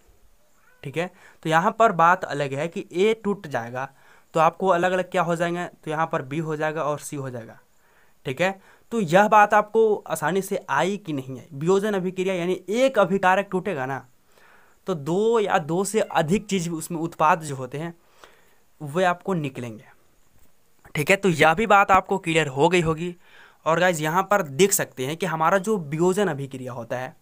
Speaker 1: ठीक है तो यहाँ पर बात अलग है कि ए टूट जाएगा तो आपको अलग अलग क्या हो जाएंगे तो यहाँ पर बी हो जाएगा और सी हो जाएगा ठीक है तो यह बात आपको आसानी से आई कि नहीं आई वियोजन अभिक्रिया यानी एक अभिकारक टूटेगा ना तो दो या दो से अधिक चीज़ उसमें उत्पाद जो होते हैं वे आपको निकलेंगे ठीक है तो यह भी बात आपको क्लियर हो गई होगी और गाइज यहाँ पर देख सकते हैं कि हमारा जो वियोजन अभिक्रिया होता है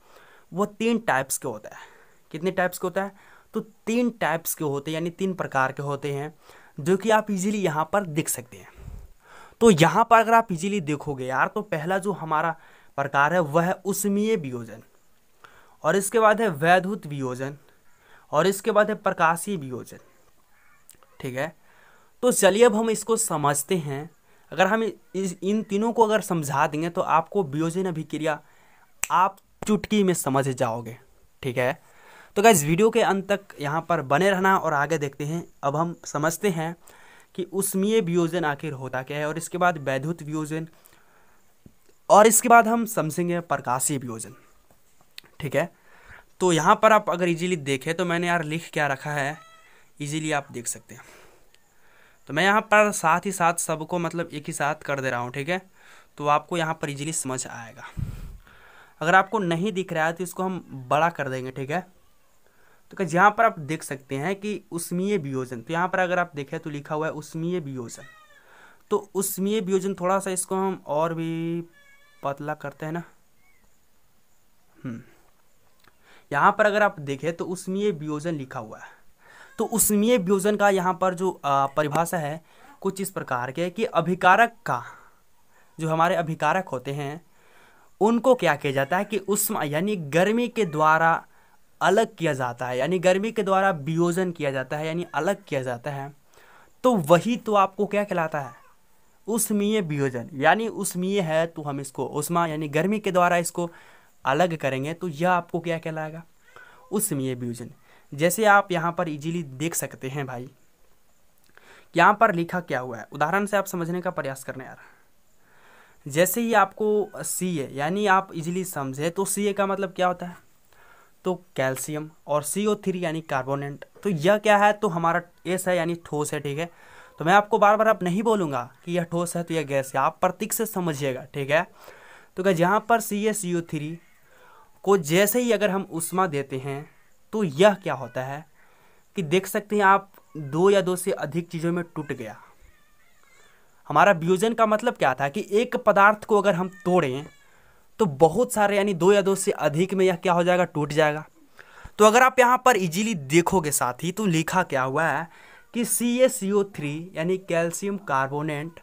Speaker 1: वो तीन टाइप्स के होता है कितने टाइप्स के होता है तो तीन टाइप्स के होते हैं यानी तीन प्रकार के होते हैं जो कि आप इजीली यहाँ पर देख सकते हैं तो यहाँ पर अगर आप इजीली देखोगे यार तो पहला जो हमारा प्रकार है वह है उष्मीय वियोजन और इसके बाद है वैधुत वियोजन और इसके बाद है प्रकाशीय वियोजन ठीक है तो चलिए अब हम इसको समझते हैं अगर हम इस इन तीनों को अगर समझा देंगे तो आपको वियोजन अभिक्रिया आप चुटकी में समझ जाओगे ठीक है तो गैस वीडियो के अंत तक यहाँ पर बने रहना और आगे देखते हैं अब हम समझते हैं कि उसमीय वियोजन आखिर होता क्या है और इसके बाद वैधुत वियोजन और इसके बाद हम समझेंगे प्रकाशीय वियोजन ठीक है तो यहाँ पर आप अगर इजीली देखें तो मैंने यार लिख क्या रखा है इजीली आप देख सकते हैं तो मैं यहाँ पर साथ ही साथ सबको मतलब एक ही साथ कर दे रहा हूँ ठीक है तो आपको यहाँ पर इजीली समझ आएगा अगर आपको नहीं दिख रहा है तो इसको हम बड़ा कर देंगे ठीक है तो यहाँ पर आप देख सकते हैं कि उष्मीय वियोजन तो यहाँ पर अगर आप देखें तो लिखा हुआ है उष्मीय वियोजन तो उष्मीय वियोजन थोड़ा सा इसको हम और भी पतला करते हैं ना हम्म। यहाँ पर अगर आप देखें तो उष्मीय वियोजन लिखा हुआ है तो उष्मीय वियोजन का यहाँ पर जो परिभाषा है कुछ इस प्रकार के कि अभिकारक का जो हमारे अभिकारक होते हैं उनको क्या किया जाता है कि उष्मा यानी गर्मी के द्वारा अलग किया जाता है यानी गर्मी के द्वारा बियोजन किया जाता है यानी अलग किया जाता है तो वही तो आपको क्या कहलाता है उष्मीय वियोजन यानी उष्मीय है तो हम इसको उष्मा यानी गर्मी के द्वारा इसको अलग करेंगे तो यह आपको क्या कहलाएगा उष्मीय वियोजन जैसे आप यहाँ पर इजीली देख सकते हैं भाई यहाँ पर लिखा क्या हुआ है उदाहरण से आप समझने का प्रयास करने आ यार जैसे ही आपको सी ए यानी आप इजीली समझे तो सी ए का मतलब क्या होता है तो कैल्शियम और सी ओ थ्री यानी कार्बोनेट तो यह क्या है तो हमारा एस है यानी ठोस है ठीक है तो मैं आपको बार बार आप नहीं बोलूँगा कि यह ठोस है तो यह गैस है आप प्रतीक से समझिएगा ठीक है तो क्या जहाँ पर सी ए सी ओ थ्री को जैसे ही अगर हम उष्मा देते हैं तो यह क्या होता है कि देख सकते हैं आप दो या दो से अधिक चीज़ों में टूट गया हमारा वियोजन का मतलब क्या था कि एक पदार्थ को अगर हम तोड़ें तो बहुत सारे यानी दो या दो से अधिक में यह क्या हो जाएगा टूट जाएगा तो अगर आप यहाँ पर इजीली देखोगे साथ ही तो लिखा क्या हुआ है कि C A C O three यानी कैल्शियम कार्बोनेट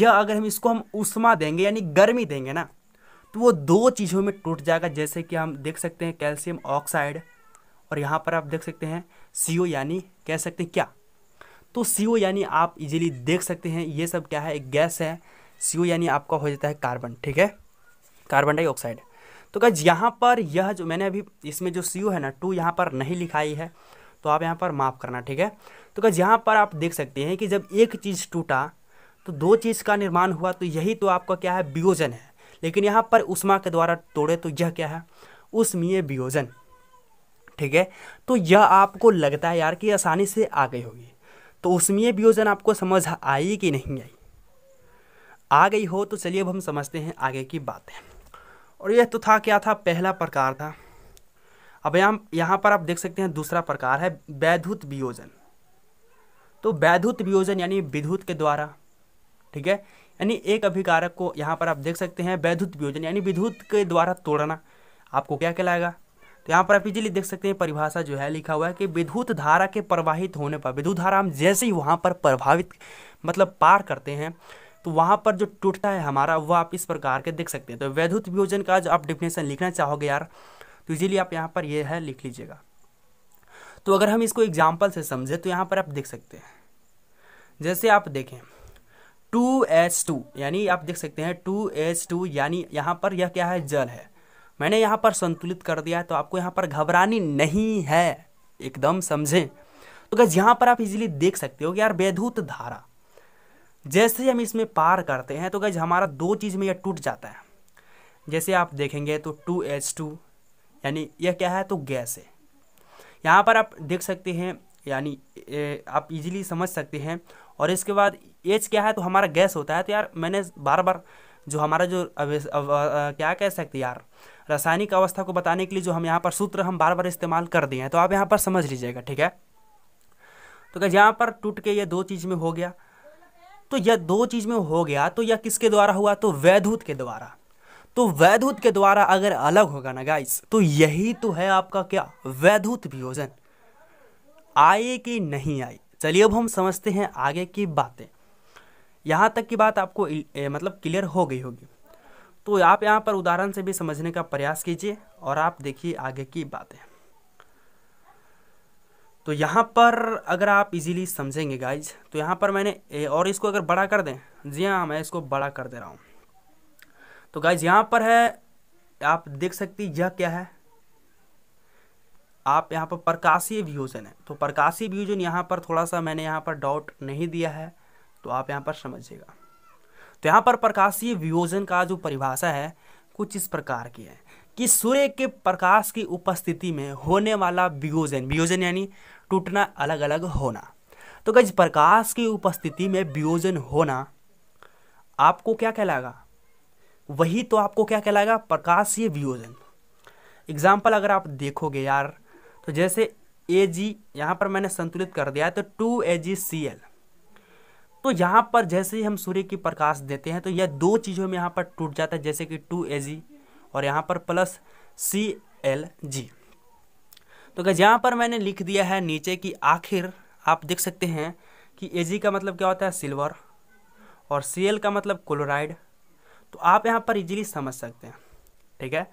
Speaker 1: यह अगर हम इसको हम उष्मा देंगे यानी गर्मी देंगे ना तो वो दो चीज़ों में टूट जाएगा जैसे कि हम देख सकते हैं कैल्शियम ऑक्साइड और यहाँ पर आप देख सकते हैं सी यानी कह सकते हैं क्या तो सी यानी आप इजीली देख सकते हैं ये सब क्या है एक गैस है सी यानी आपका हो जाता है कार्बन ठीक है कार्बन डाइऑक्साइड तो गज यहाँ पर यह जो मैंने अभी इसमें जो सी है ना टू यहाँ पर नहीं लिखाई है तो आप यहाँ पर माफ़ करना ठीक है तो गज यहाँ पर आप देख सकते हैं कि जब एक चीज़ टूटा तो दो चीज़ का निर्माण हुआ तो यही तो आपका क्या है वियोजन है लेकिन यहाँ पर उष्मा के द्वारा तोड़े तो यह क्या है उष्मीय वियोजन ठीक है तो यह आपको लगता है यार कि आसानी से आ गई होगी तो उष्मीय वियोजन आपको समझ आई कि नहीं आई आ गई हो तो चलिए अब हम समझते हैं आगे की बातें और यह तो था क्या था पहला प्रकार था अब यहाँ यहाँ पर आप देख सकते हैं दूसरा प्रकार है वैधुत वियोजन तो वैधुत वियोजन यानी विद्युत के द्वारा ठीक है यानी एक अभिकारक को यहाँ पर आप देख सकते हैं वैधुत वियोजन यानी विद्युत के द्वारा तोड़ना आपको क्या कहलाएगा तो यहाँ पर आप इजीली देख सकते हैं परिभाषा जो है लिखा हुआ है कि विद्युत धारा के प्रवाहित होने पर विद्युत धारा हम जैसे ही वहाँ पर प्रभावित मतलब पार करते हैं तो वहाँ पर जो टूटता है हमारा वो आप इस प्रकार के देख सकते हैं तो वैधुत वियोजन का जो आप डिफिनेशन लिखना चाहोगे यार तो इजीली आप यहाँ पर ये है लिख लीजिएगा तो अगर हम इसको एग्जाम्पल से समझें तो यहाँ पर आप देख सकते हैं जैसे आप देखें टू एच टू यानी आप देख सकते हैं टू एच टू यानी यहाँ पर यह क्या है जल है मैंने यहाँ पर संतुलित कर दिया तो आपको यहाँ पर घबरानी नहीं है एकदम समझें तो गज यहाँ पर आप इजीली देख सकते हो कि यार वैधूत धारा जैसे ही हम इसमें पार करते हैं तो गैज हमारा दो चीज़ में यह टूट जाता है जैसे आप देखेंगे तो टू एच टू यानी यह क्या है तो गैस है यहाँ पर आप देख सकते हैं यानी आप इजीली समझ सकते हैं और इसके बाद एच क्या है तो हमारा गैस होता है तो यार मैंने बार बार जो हमारा जो अव, अव, अव, क्या कह सकते यार रासायनिक अवस्था को बताने के लिए जो हम यहाँ पर सूत्र हम बार बार इस्तेमाल कर दिए हैं तो आप यहाँ पर समझ लीजिएगा ठीक है तो क्या यहाँ पर टूट के ये दो चीज़ में हो गया तो यह दो चीज में हो गया तो यह किसके द्वारा हुआ तो वैधूत के द्वारा तो वैधूत के द्वारा अगर अलग होगा ना गाइस तो यही तो है आपका क्या वैधूत वियोजन आए कि नहीं आए चलिए अब हम समझते हैं आगे की बातें यहाँ तक की बात आपको ए, मतलब क्लियर हो गई होगी तो आप यहाँ पर उदाहरण से भी समझने का प्रयास कीजिए और आप देखिए आगे की बातें तो यहाँ पर अगर आप इजीली समझेंगे गाइज तो यहाँ पर मैंने और इसको अगर बड़ा कर दें जी हाँ मैं इसको बड़ा कर दे रहा हूँ तो गाइज यहाँ पर है आप देख सकती यह क्या है आप यहाँ पर प्रकाशीय व्यूजन है तो प्रकाशीय व्यूजन यहाँ पर थोड़ा सा मैंने यहाँ पर डाउट नहीं दिया है तो आप यहाँ पर समझिएगा तो यहाँ पर प्रकाशीय वियोजन का जो परिभाषा है कुछ इस प्रकार की है कि सूर्य के प्रकाश की उपस्थिति में होने वाला वियोजन वियोजन यानी टूटना अलग अलग होना तो गज प्रकाश की उपस्थिति में वियोजन होना आपको क्या कहलाएगा वही तो आपको क्या कहलाएगा प्रकाश ये वियोजन एग्जाम्पल अगर आप देखोगे यार तो जैसे ए जी यहाँ पर मैंने संतुलित कर दिया है तो to A ji C L तो यहाँ पर जैसे ही हम सूर्य की प्रकाश देते हैं तो यह दो चीज़ों में यहाँ पर टूट जाता है जैसे कि टू ए जी और यहाँ पर प्लस सी एल जी तो गैस यहाँ पर मैंने लिख दिया है नीचे की आखिर आप देख सकते हैं कि ए का मतलब क्या होता है सिल्वर और सी का मतलब क्लोराइड तो आप यहाँ पर इजीली समझ सकते हैं ठीक है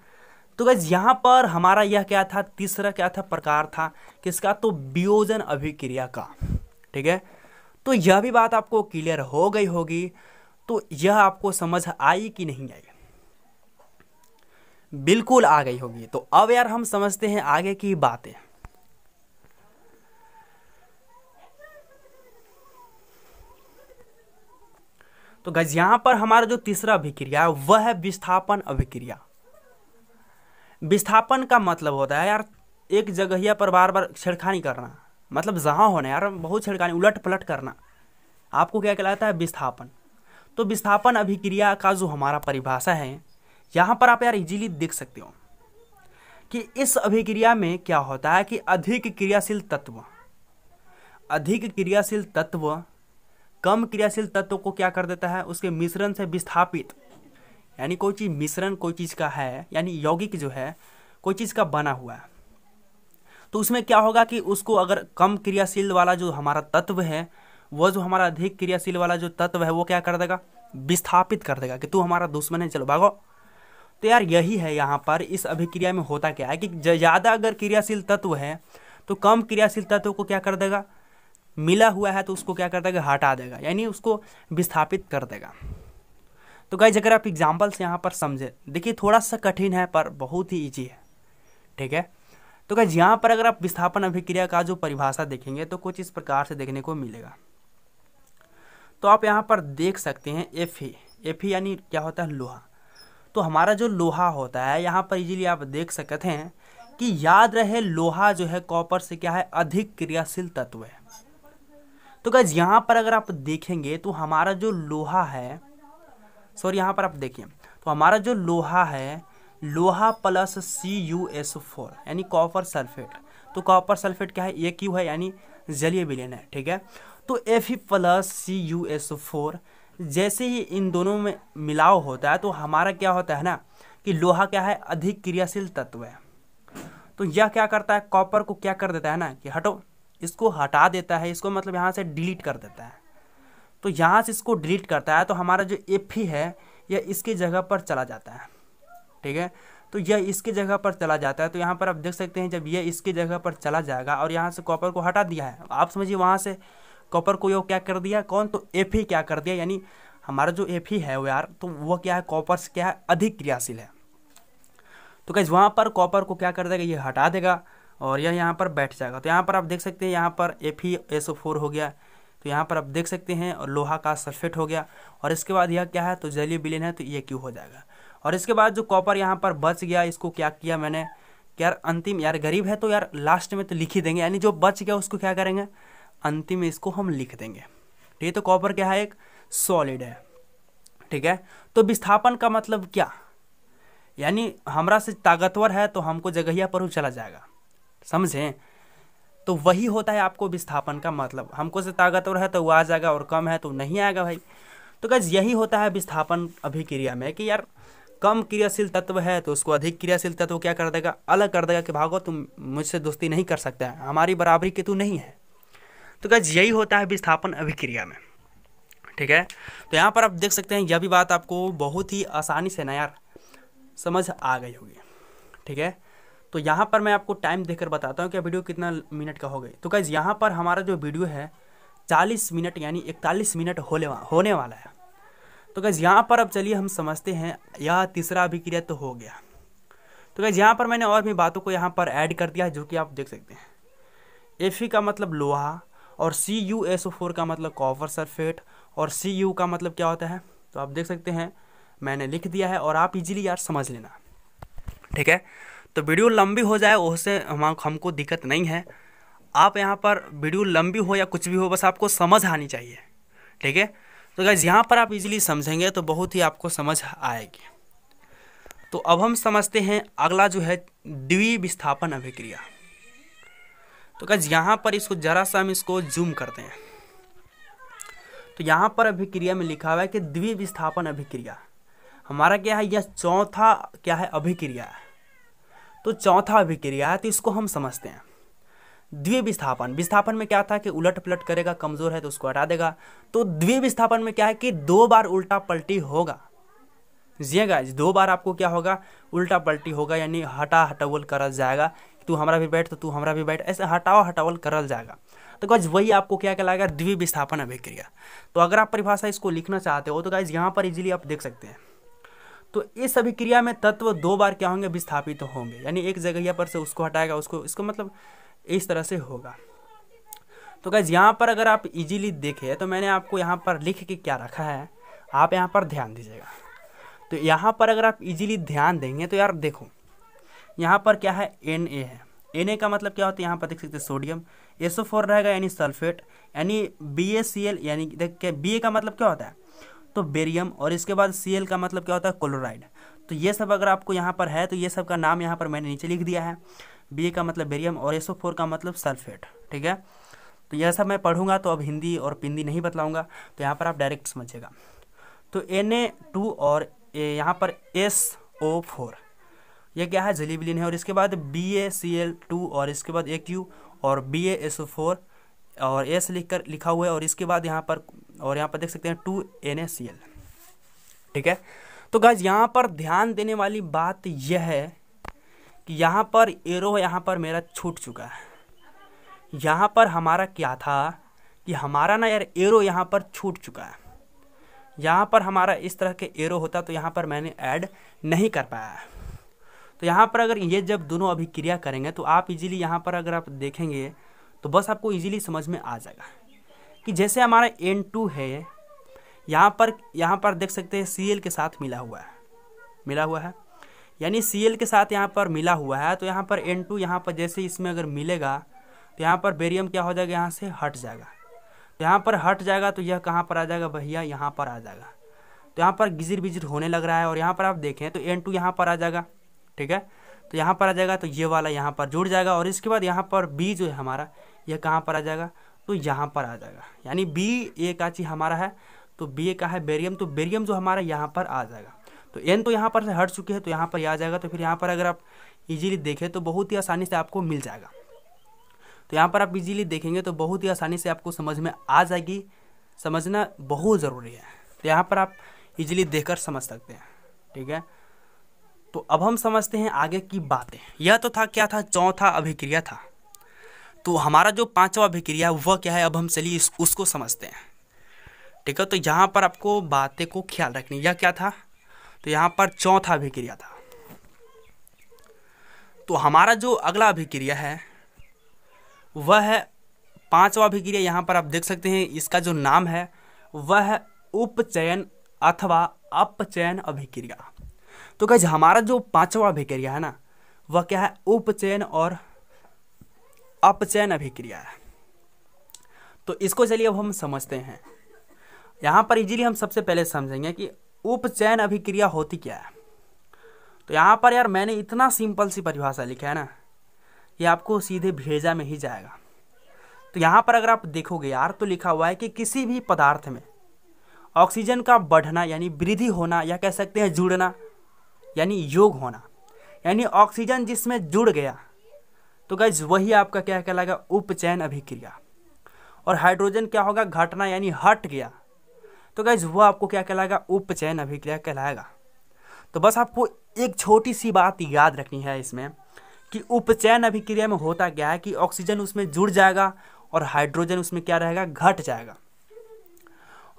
Speaker 1: तो गैस यहाँ पर हमारा यह क्या था तीसरा क्या था प्रकार था किसका तो वियोजन अभिक्रिया का ठीक है तो यह भी बात आपको क्लियर हो गई होगी तो यह आपको समझ आई कि नहीं आई बिल्कुल आ गई होगी तो अब यार हम समझते हैं आगे की बातें तो गज यहां पर हमारा जो तीसरा अभिक्रिया है वह है विस्थापन अभिक्रिया विस्थापन का मतलब होता है यार एक जगहिया पर बार बार छेड़खानी करना मतलब जहां होना यार बहुत छेड़खानी उलट पलट करना आपको क्या कहलाता है विस्थापन तो विस्थापन अभिक्रिया का जो हमारा परिभाषा है यहाँ पर आप यार इजीली देख सकते हो कि इस अभिक्रिया में क्या होता है कि अधिक क्रियाशील तत्व अधिक क्रियाशील तत्व कम क्रियाशील तत्व को क्या कर देता है उसके मिश्रण से विस्थापित यानी कोई चीज़ मिश्रण कोई चीज़ का है यानी यौगिक जो है कोई चीज़ का बना हुआ है तो उसमें क्या होगा कि उसको अगर कम क्रियाशील वाला जो हमारा तत्व है वह जो हमारा अधिक क्रियाशील वाला जो तत्व है वो क्या कर देगा विस्थापित कर देगा कि तू हमारा दुश्मन है चलो भागो तो यार यही है यहाँ पर इस अभिक्रिया में होता क्या है कि ज़्यादा अगर क्रियाशील तत्व है तो कम क्रियाशील तत्व को क्या कर देगा मिला हुआ है तो उसको क्या कर देगा हटा देगा यानी उसको विस्थापित कर देगा तो गाइज अगर आप एग्जाम्पल्स यहाँ पर समझे देखिए थोड़ा सा कठिन है पर बहुत ही ईजी है ठीक है तो गाइज यहाँ पर अगर आप विस्थापन अभिक्रिया का जो परिभाषा देखेंगे तो कुछ इस प्रकार से देखने को मिलेगा तो आप यहाँ पर देख सकते हैं एफ ही एफ ही यानी क्या होता है लोहा तो हमारा जो लोहा होता है यहाँ पर इजीली आप देख सकते हैं कि याद रहे लोहा जो है कॉपर से क्या है अधिक क्रियाशील तत्व है तो गज यहाँ पर अगर आप देखेंगे तो हमारा जो लोहा है सॉरी यहाँ पर आप देखिए तो हमारा जो लोहा है लोहा plus C U S four यानी कॉपर सल्फेट तो कॉपर सल्फेट क्या है एक क्यू है यानी जलीय विलयन है ठीक है तो F plus C U S four जैसे ही इन दोनों में मिलाव होता है तो हमारा क्या होता है ना कि लोहा क्या है अधिक क्रियाशील तत्व है तो यह क्या करता है कॉपर को क्या कर देता है ना कि हटो इसको हटा देता है इसको मतलब यहाँ से डिलीट कर देता है तो यहाँ से इसको डिलीट करता है तो हमारा जो एफ है यह इसकी जगह पर चला जाता है ठीक है तो यह इसकी जगह पर चला जाता है तो यहाँ पर आप देख सकते हैं जब यह इसकी जगह पर चला जाएगा और यहाँ से कॉपर को हटा दिया है आप समझिए वहाँ से कॉपर को यो क्या कर दिया कौन तो एफ ही क्या कर दिया यानी हमारा जो एफ ही है वो यार तो वह क्या है कॉपर से क्या है अधिक क्रियाशील है तो कैसे वहाँ पर कॉपर को क्या कर देगा ये हटा देगा और यह यहाँ पर बैठ जाएगा तो यहाँ पर आप देख सकते हैं यहाँ पर एफ ही एस फोर हो गया तो यहाँ पर आप देख सकते हैं और लोहा का सल्फेट हो गया और इसके बाद यह क्या है तो जैली बिलिन है तो ये क्यों हो जाएगा और इसके बाद जो कॉपर यहाँ पर बच गया इसको क्या किया मैंने यार अंतिम यार गरीब है तो यार लास्ट में तो लिख ही देंगे यानी जो बच गया उसको क्या करेंगे अंतिम में इसको हम लिख देंगे ठीक है तो कॉपर क्या है एक सॉलिड है ठीक है तो विस्थापन का मतलब क्या यानी हमारा से ताकतवर है तो हमको जगहिया पर चला जाएगा समझें तो वही होता है आपको विस्थापन का मतलब हमको से ताकतवर है तो वो आ जाएगा और कम है तो नहीं आएगा भाई तो कैसे यही होता है विस्थापन अभिक्रिया में कि यार कम क्रियाशील तत्व है तो उसको अधिक क्रियाशील तत्व क्या कर देगा अलग कर देगा कि भागो तुम मुझसे दोस्ती नहीं कर सकते हमारी बराबरी के तू नहीं है तो गज यही होता है विस्थापन अभिक्रिया में ठीक है तो यहाँ पर आप देख सकते हैं यह भी बात आपको बहुत ही आसानी से नया समझ आ गई होगी ठीक है तो यहाँ पर मैं आपको टाइम देकर बताता हूँ कि वीडियो कितना मिनट का हो गई तो कैसे यहाँ पर हमारा जो वीडियो है चालीस मिनट यानी इकतालीस मिनट होने वा, होने वाला है तो कैसे यहाँ पर अब चलिए हम समझते हैं यह तीसरा अभिक्रिया तो हो गया तो कैसे यहाँ पर मैंने और भी बातों को यहाँ पर ऐड कर दिया है जो कि आप देख सकते हैं एफ e का मतलब लोहा और C U S O four का मतलब कॉपर सल्फेट और सी यू का मतलब क्या होता है तो आप देख सकते हैं मैंने लिख दिया है और आप इजीली यार समझ लेना ठीक है तो वीडियो लंबी हो जाए उससे हम हमको दिक्कत नहीं है आप यहाँ पर वीडियो लंबी हो या कुछ भी हो बस आपको समझ आनी चाहिए ठीक है तो गाइज यहाँ पर आप इजीली समझेंगे तो बहुत ही आपको समझ आएगी तो अब हम समझते हैं अगला जो है विस्थापन अभिक्रिया तो गज यहाँ पर इसको ज़रा सा हम इसको जूम करते हैं तो यहाँ पर अभिक्रिया में लिखा हुआ है कि द्विविस्थापन अभिक्रिया हमारा क्या है यह चौथा क्या है अभिक्रिया है तो चौथा अभिक्रिया है तो इसको हम समझते हैं द्विविस्थापन विस्थापन में क्या था कि उलट पलट करेगा कमज़ोर है तो उसको हटा देगा तो द्विविस्थापन में क्या है कि दो बार उल्टा पलटी होगा जी गाइज दो बार आपको क्या होगा उल्टा पलटी होगा यानी हटा हटावल करल जाएगा तू हमारा भी बैठ तो तू हमारा भी बैठ ऐसे हटाओ हटावल करल जाएगा तो गाइज वही आपको क्या कहलाएगा द्विविस्थापन अभिक्रिया तो अगर आप परिभाषा इसको लिखना चाहते हो तो गाइज यहाँ पर इजीली आप देख सकते हैं तो इस अभिक्रिया में तत्व दो बार क्या होंगे विस्थापित तो होंगे यानी एक जगह पर से उसको हटाएगा उसको इसको मतलब इस तरह से होगा तो गैज यहाँ पर अगर आप इजीली देखें तो मैंने आपको यहाँ पर लिख के क्या रखा है आप यहाँ पर ध्यान दीजिएगा तो यहाँ पर अगर आप इजीली ध्यान देंगे तो यार देखो यहाँ पर क्या है एन ए है एन ए का मतलब क्या होता है यहाँ पर देख सकते हैं सोडियम एसओ फोर रहेगा यानी सल्फेट यानी बी ए सी एल यानी देख के बी ए का मतलब क्या होता है तो बेरियम और इसके बाद सी एल का मतलब क्या होता है क्लोराइड तो ये सब अगर आपको यहाँ पर है तो ये सब का नाम यहाँ पर मैंने नीचे लिख दिया है बी ए का मतलब बेरियम और एसओ फोर का मतलब सल्फेट ठीक है तो यह सब मैं पढ़ूंगा तो अब हिंदी और पिंदी नहीं बतलाऊंगा तो यहाँ पर आप डायरेक्ट समझिएगा तो एन ए टू और यहाँ पर एस ओ फोर ये क्या है जिलीबिलिन है और इसके बाद B A C L two और इसके बाद ए क्यू और B A S O four और एस लिख कर लिखा हुआ है और इसके बाद यहाँ पर और यहाँ पर देख सकते हैं two N A C L ठीक है तो गज यहाँ पर ध्यान देने वाली बात यह है कि यहाँ पर एरो यहाँ पर मेरा छूट चुका है यहाँ पर हमारा क्या था कि हमारा ना यार एरो यहाँ पर छूट चुका है यहाँ पर हमारा इस तरह के एरो होता तो यहाँ पर मैंने ऐड नहीं कर पाया तो यहाँ पर अगर ये जब दोनों अभिक्रिया करेंगे तो आप इजीली यहाँ पर अगर आप देखेंगे तो बस आपको इजीली समझ में आ जाएगा कि जैसे हमारा एन टू है यहाँ पर यहाँ पर देख सकते हैं सी एल के साथ मिला हुआ है मिला हुआ है यानी सी एल के साथ यहाँ पर मिला हुआ है तो यहाँ पर एन टू यहाँ पर जैसे इसमें अगर मिलेगा तो यहाँ पर बेरियम क्या हो जाएगा यहाँ से हट जाएगा यहाँ पर हट जाएगा तो यह कहाँ पर आ जाएगा भैया यहाँ पर आ जाएगा तो यहाँ पर गिजिर बिजिर होने लग रहा है और यहाँ पर आप देखें तो एन टू यहाँ पर आ जाएगा ठीक है तो यहाँ पर आ जाएगा तो ये वाला यहाँ पर जुड़ जाएगा और इसके बाद यहाँ पर बी जो है हमारा यह कहाँ पर आ जाएगा तो यहाँ पर आ जाएगा यानी बी ए का चीज हमारा है तो बी ए का है बेरियम तो बेरियम जो हमारा यहाँ पर आ जाएगा तो एन तो यहाँ पर से हट चुके हैं तो यहाँ पर आ जाएगा तो फिर यहाँ पर अगर आप इजीली देखें तो बहुत ही आसानी से आपको मिल जाएगा तो यहाँ पर आप इजीली देखेंगे तो बहुत ही आसानी से आपको समझ में आ जाएगी समझना बहुत ज़रूरी है तो यहाँ पर आप इजीली देखकर समझ सकते हैं ठीक है तो अब हम समझते हैं आगे की बातें यह तो था क्या था चौथा अभिक्रिया था तो हमारा जो पाँचवा अभिक्रिया वह क्या है अब हम चलिए उसको समझते हैं ठीक है तो यहाँ पर आपको बातें को ख्याल रखनी यह क्या था तो यहाँ पर चौथा अभिक्रिया था तो हमारा जो अगला अभिक्रिया है वह है पांचवा अभिक्रिया यहाँ पर आप देख सकते हैं इसका जो नाम है वह है उपचयन अथवा अपचयन अभिक्रिया तो कह हमारा जो पांचवा अभिक्रिया है ना वह क्या है उपचयन और अपचयन अभिक्रिया है तो इसको चलिए अब हम समझते हैं यहाँ पर इजीली हम सबसे पहले समझेंगे कि उपचयन अभिक्रिया होती क्या है तो यहाँ पर यार मैंने इतना सिंपल सी परिभाषा लिखा है ना ये आपको सीधे भेजा में ही जाएगा तो यहाँ पर अगर आप देखोगे यार तो लिखा हुआ है कि किसी भी पदार्थ में ऑक्सीजन का बढ़ना यानी वृद्धि होना या कह सकते हैं जुड़ना यानी योग होना यानी ऑक्सीजन जिसमें जुड़ गया तो गैज वही आपका क्या कहलाएगा उपचयन अभिक्रिया और हाइड्रोजन क्या होगा घटना यानी हट गया तो गैज वह आपको क्या कहलाएगा उपचयन अभिक्रिया कहलाएगा तो बस आपको एक छोटी सी बात याद रखनी है इसमें कि उपचयन अभिक्रिया में होता क्या है कि ऑक्सीजन उसमें जुड़ जाएगा और हाइड्रोजन उसमें क्या रहेगा घट जाएगा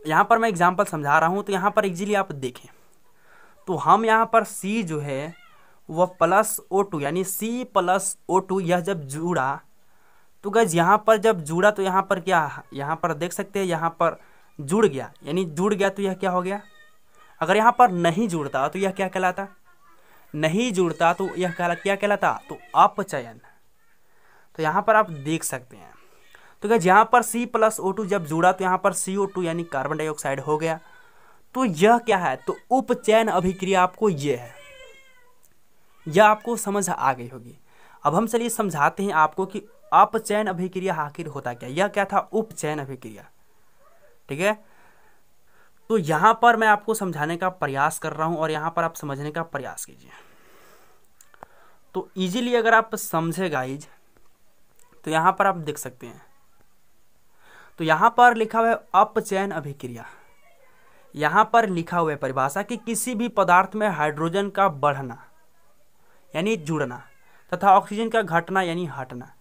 Speaker 1: यहाँ पर मैं एग्जाम्पल समझा रहा हूँ तो यहाँ पर इजीली आप देखें तो हम यहाँ पर सी जो है वह प्लस ओ टू यानी सी प्लस ओ टू यह जब जुड़ा तो गज यहाँ पर जब जुड़ा तो यहाँ पर क्या यहाँ पर देख सकते हैं यहाँ पर जुड़ गया यानी जुड़ गया तो यह क्या हो गया अगर यहाँ पर नहीं जुड़ता तो यह क्या कहलाता नहीं जुड़ता तो यह कहला क्या कहलाता तो अपचयन तो यहाँ पर आप देख सकते हैं तो क्या यहाँ पर सी प्लस ओ टू जब जुड़ा तो यहाँ पर सी ओ टू यानी कार्बन डाइऑक्साइड हो गया तो यह क्या है तो उपचयन अभिक्रिया आपको ये है यह आपको समझ आ गई होगी अब हम चलिए समझाते हैं आपको कि अपचयन अभिक्रिया आखिर होता क्या यह क्या था उपचयन अभिक्रिया ठीक है तो यहाँ पर मैं आपको समझाने का प्रयास कर रहा हूँ और यहाँ पर आप समझने का प्रयास कीजिए तो इजीली अगर आप समझे गाइज तो यहाँ पर आप देख सकते हैं तो यहाँ पर लिखा हुआ है अपचयन अभिक्रिया यहाँ पर लिखा हुआ है परिभाषा कि किसी भी पदार्थ में हाइड्रोजन का बढ़ना यानी जुड़ना तथा ऑक्सीजन का घटना यानी हटना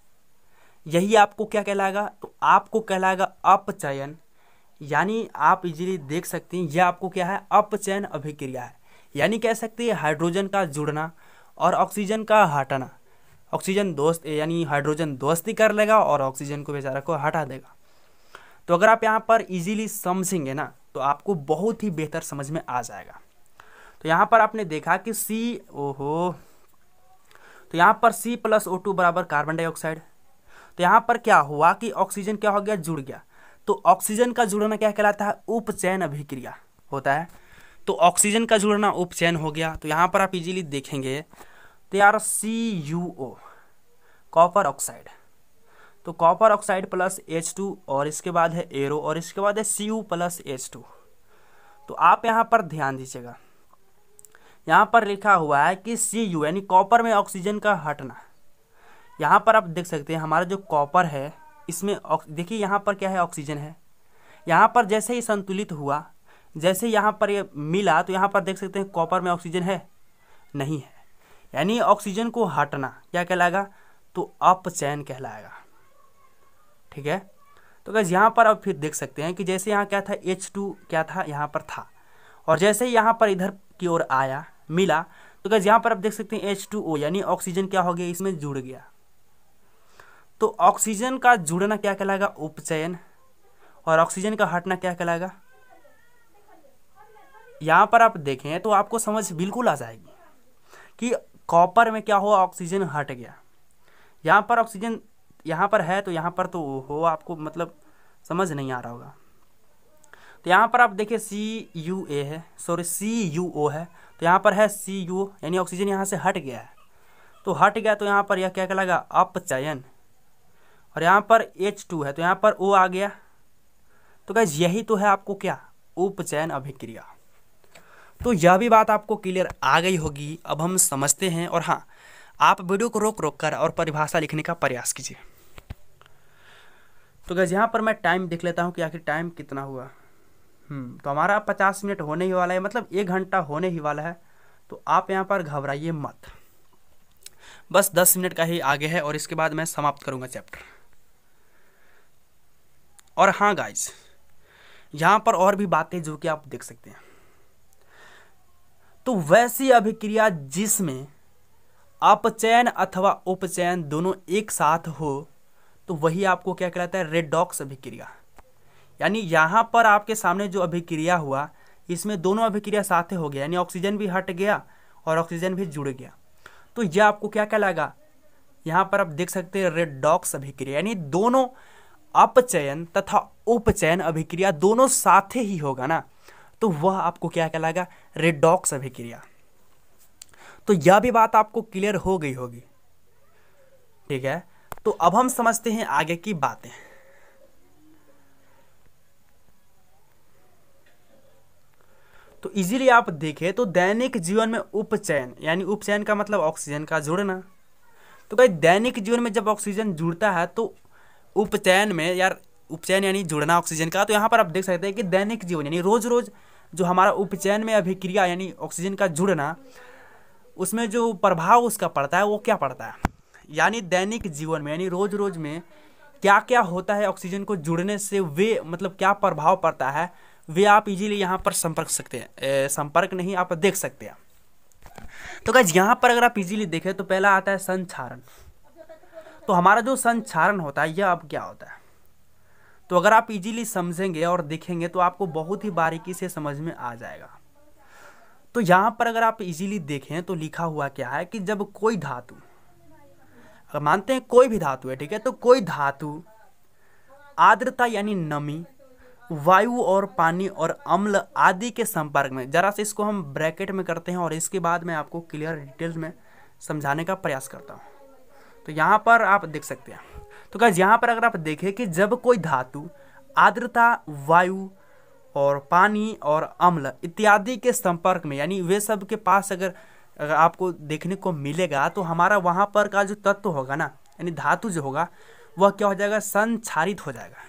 Speaker 1: यही आपको क्या कहलाएगा तो आपको कहलाएगा अपचयन यानी आप इजीली देख सकते हैं यह आपको क्या है अपचयन अभिक्रिया है यानी कह सकते हैं हाइड्रोजन का जुड़ना और ऑक्सीजन का हटाना ऑक्सीजन दोस्त यानी हाइड्रोजन दोस्ती कर लेगा और ऑक्सीजन को बेचारा को हटा देगा तो अगर आप यहाँ पर इजीली समझेंगे ना तो आपको बहुत ही बेहतर समझ में आ जाएगा तो यहाँ पर आपने देखा कि सी ओहो तो यहाँ पर सी प्लस ओ टू बराबर कार्बन डाइऑक्साइड तो यहाँ पर क्या हुआ कि ऑक्सीजन क्या हो गया जुड़ गया तो ऑक्सीजन का जुड़ना क्या कहलाता है उपचयन अभिक्रिया होता है तो ऑक्सीजन का जुड़ना उपचयन हो गया तो यहाँ पर आप इजीली देखेंगे तो यार C U O copper oxide तो copper oxide plus H two और इसके बाद है एरो और इसके बाद है C U plus H two तो आप यहाँ पर ध्यान दीजिएगा यहाँ पर लिखा हुआ है कि सी यू यानी कॉपर में ऑक्सीजन का हटना यहाँ पर आप देख सकते हैं हमारा जो कॉपर है इसमें देखिए यहाँ पर क्या है ऑक्सीजन है यहाँ पर जैसे ही संतुलित हुआ जैसे यहाँ पर ये मिला तो यहाँ पर देख सकते हैं कॉपर में ऑक्सीजन है नहीं है यानी ऑक्सीजन को हटना क्या कहलाएगा तो अपचयन कहलाएगा ठीक है तो गैस यहाँ पर आप फिर देख सकते हैं कि जैसे यहाँ क्या था एच टू क्या था यहाँ पर था और जैसे यहाँ पर इधर की ओर आया मिला तो गैस यहाँ पर आप देख सकते हैं एच टू ओ यानी ऑक्सीजन क्या हो गया इसमें जुड़ गया तो ऑक्सीजन का जुड़ना क्या कहलाएगा उपचयन और ऑक्सीजन का हटना क्या कहलाएगा यहाँ पर आप देखें तो आपको समझ बिल्कुल आ जाएगी कि कॉपर में क्या हुआ ऑक्सीजन हट गया यहाँ पर ऑक्सीजन यहाँ पर है तो यहाँ पर तो हो आपको मतलब समझ नहीं आ रहा होगा तो यहाँ पर आप देखिए सी यू ए है सॉरी सी यू ओ है तो यहाँ पर है सी यू यानी ऑक्सीजन यहाँ से हट गया है तो हट गया तो यहाँ पर यह क्या कहलाएगा अपचयन और यहाँ पर एच टू है तो यहाँ पर ओ आ गया तो क्या यही तो है आपको क्या उपचयन अभिक्रिया तो यह भी बात आपको क्लियर आ गई होगी अब हम समझते हैं और हाँ आप वीडियो को रोक रोक कर और परिभाषा लिखने का प्रयास कीजिए तो गैस यहाँ पर मैं टाइम देख लेता हूँ कि आखिर टाइम कितना हुआ हम्म, तो हमारा पचास मिनट होने ही वाला है मतलब एक घंटा होने ही वाला है तो आप यहाँ पर घबराइए मत बस दस मिनट का ही आगे है और इसके बाद मैं समाप्त करूँगा चैप्टर और हाँ गाइज यहाँ पर और भी बातें जो कि आप देख सकते हैं तो वैसी अभिक्रिया जिसमें अपचयन अथवा उपचयन दोनों एक साथ हो तो वही आपको क्या कहलाता है रेडॉक्स अभिक्रिया यानी यहाँ पर आपके सामने जो अभिक्रिया हुआ इसमें दोनों अभिक्रिया साथ हो गया यानी ऑक्सीजन भी हट गया और ऑक्सीजन भी जुड़ गया तो यह आपको क्या कहलाएगा यहाँ पर आप देख सकते हैं रेडॉक्स अभिक्रिया यानी दोनों अपचयन तथा उपचयन अभिक्रिया दोनों साथ ही होगा ना तो वह आपको क्या कहलाएगा रेडॉक्स अभिक्रिया तो यह भी बात आपको क्लियर हो गई होगी ठीक है तो अब हम समझते हैं आगे की बातें तो इजीली आप देखें तो दैनिक जीवन में उपचयन यानी उपचयन का मतलब ऑक्सीजन का जुड़ना तो कहीं दैनिक जीवन में जब ऑक्सीजन जुड़ता है तो उपचयन में यार उपचयन यानी जुड़ना ऑक्सीजन का तो यहाँ पर आप देख सकते हैं कि दैनिक जीवन यानी रोज़ रोज़ जो हमारा उपचयन में अभिक्रिया यानी ऑक्सीजन का जुड़ना उसमें जो प्रभाव उसका पड़ता है वो क्या पड़ता है यानी दैनिक जीवन में यानी रोज़ रोज़ में क्या क्या होता है ऑक्सीजन को जुड़ने से वे मतलब क्या प्रभाव पड़ता है वे आप इजीली यहाँ पर संपर्क सकते हैं संपर्क नहीं आप देख सकते हैं तो क्या यहाँ पर अगर आप इजीली देखें तो पहला आता है संचारण तो हमारा जो संचारण होता है यह अब क्या होता है तो अगर आप इजीली समझेंगे और देखेंगे तो आपको बहुत ही बारीकी से समझ में आ जाएगा तो यहाँ पर अगर आप इजीली देखें तो लिखा हुआ क्या है कि जब कोई धातु अगर मानते हैं कोई भी धातु है ठीक है तो कोई धातु आर्द्रता यानी नमी वायु और पानी और अम्ल आदि के संपर्क में ज़रा से इसको हम ब्रैकेट में करते हैं और इसके बाद मैं आपको क्लियर डिटेल्स में समझाने का प्रयास करता हूँ तो यहाँ पर आप देख सकते हैं तो क्या यहाँ पर अगर आप देखें कि जब कोई धातु आर्द्रता वायु और पानी और अम्ल इत्यादि के संपर्क में यानी वे सब के पास अगर अगर आपको देखने को मिलेगा तो हमारा वहाँ पर का जो तत्व होगा ना यानी धातु जो होगा वह क्या हो जाएगा संचारित हो जाएगा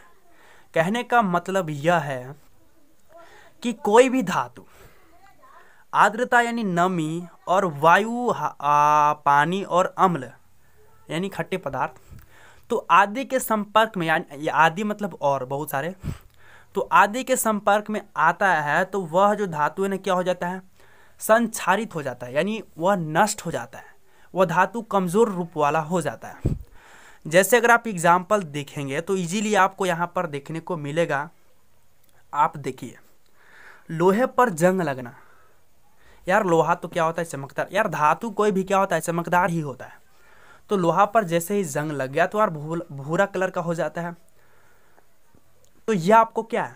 Speaker 1: कहने का मतलब यह है कि कोई भी धातु आर्द्रता यानी नमी और वायु पानी और अम्ल यानी खट्टे पदार्थ तो आदि के संपर्क में या आदि मतलब और बहुत सारे तो आदि के संपर्क में आता है तो वह जो धातु है ना क्या हो जाता है संचारित हो जाता है यानी वह नष्ट हो जाता है वह धातु कमज़ोर रूप वाला हो जाता है जैसे अगर आप एग्जाम्पल देखेंगे तो इजीली आपको यहाँ पर देखने को मिलेगा आप देखिए लोहे पर जंग लगना यार लोहा तो क्या होता है चमकदार यार धातु कोई भी क्या होता है चमकदार ही होता है तो लोहा पर जैसे ही जंग लग गया तो यार भूरा कलर का हो जाता है तो यह आपको क्या है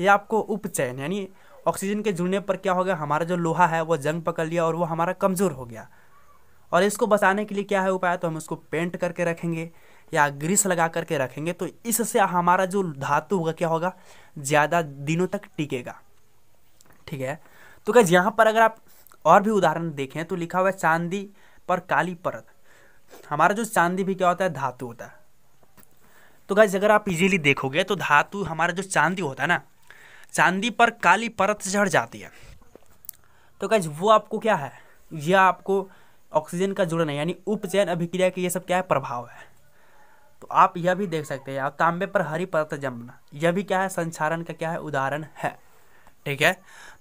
Speaker 1: यह आपको उपचयन यानी ऑक्सीजन के जुड़ने पर क्या हो गया हमारा जो लोहा है वो जंग पकड़ लिया और वो हमारा कमज़ोर हो गया और इसको बचाने के लिए क्या है उपाय तो हम इसको पेंट करके रखेंगे या ग्रीस लगा करके रखेंगे तो इससे हमारा जो धातु होगा क्या होगा ज़्यादा दिनों तक टिकेगा ठीक है तो क्या यहाँ पर अगर आप और भी उदाहरण देखें तो लिखा हुआ है चांदी पर काली परत हमारा जो चांदी भी क्या होता है धातु होता है तो गाइज अगर आप इजीली देखोगे तो धातु हमारा जो चांदी होता है ना चांदी पर काली परत चढ़ जाती है तो गाइज वो आपको क्या है यह आपको ऑक्सीजन का जुड़न है यानी उपचयन अभिक्रिया के ये सब क्या है प्रभाव है तो आप यह भी देख सकते हैं आप तांबे पर हरी परत जमना यह भी क्या है संचारण का क्या है उदाहरण है ठीक है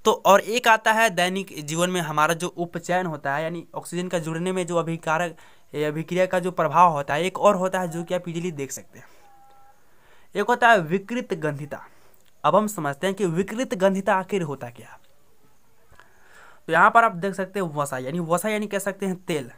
Speaker 1: तो और एक आता है दैनिक जीवन में हमारा जो उपचयन होता है यानी ऑक्सीजन का जुड़ने में जो अभिकारक ये अभिक्रिया का जो प्रभाव होता है एक और होता है जो कि आप इजीली देख सकते हैं एक होता है विकृत गंधिता अब हम समझते हैं कि विकृत गंधिता आखिर होता क्या तो यहाँ पर आप देख सकते हैं वसा यानी वसा यानी कह सकते हैं तेल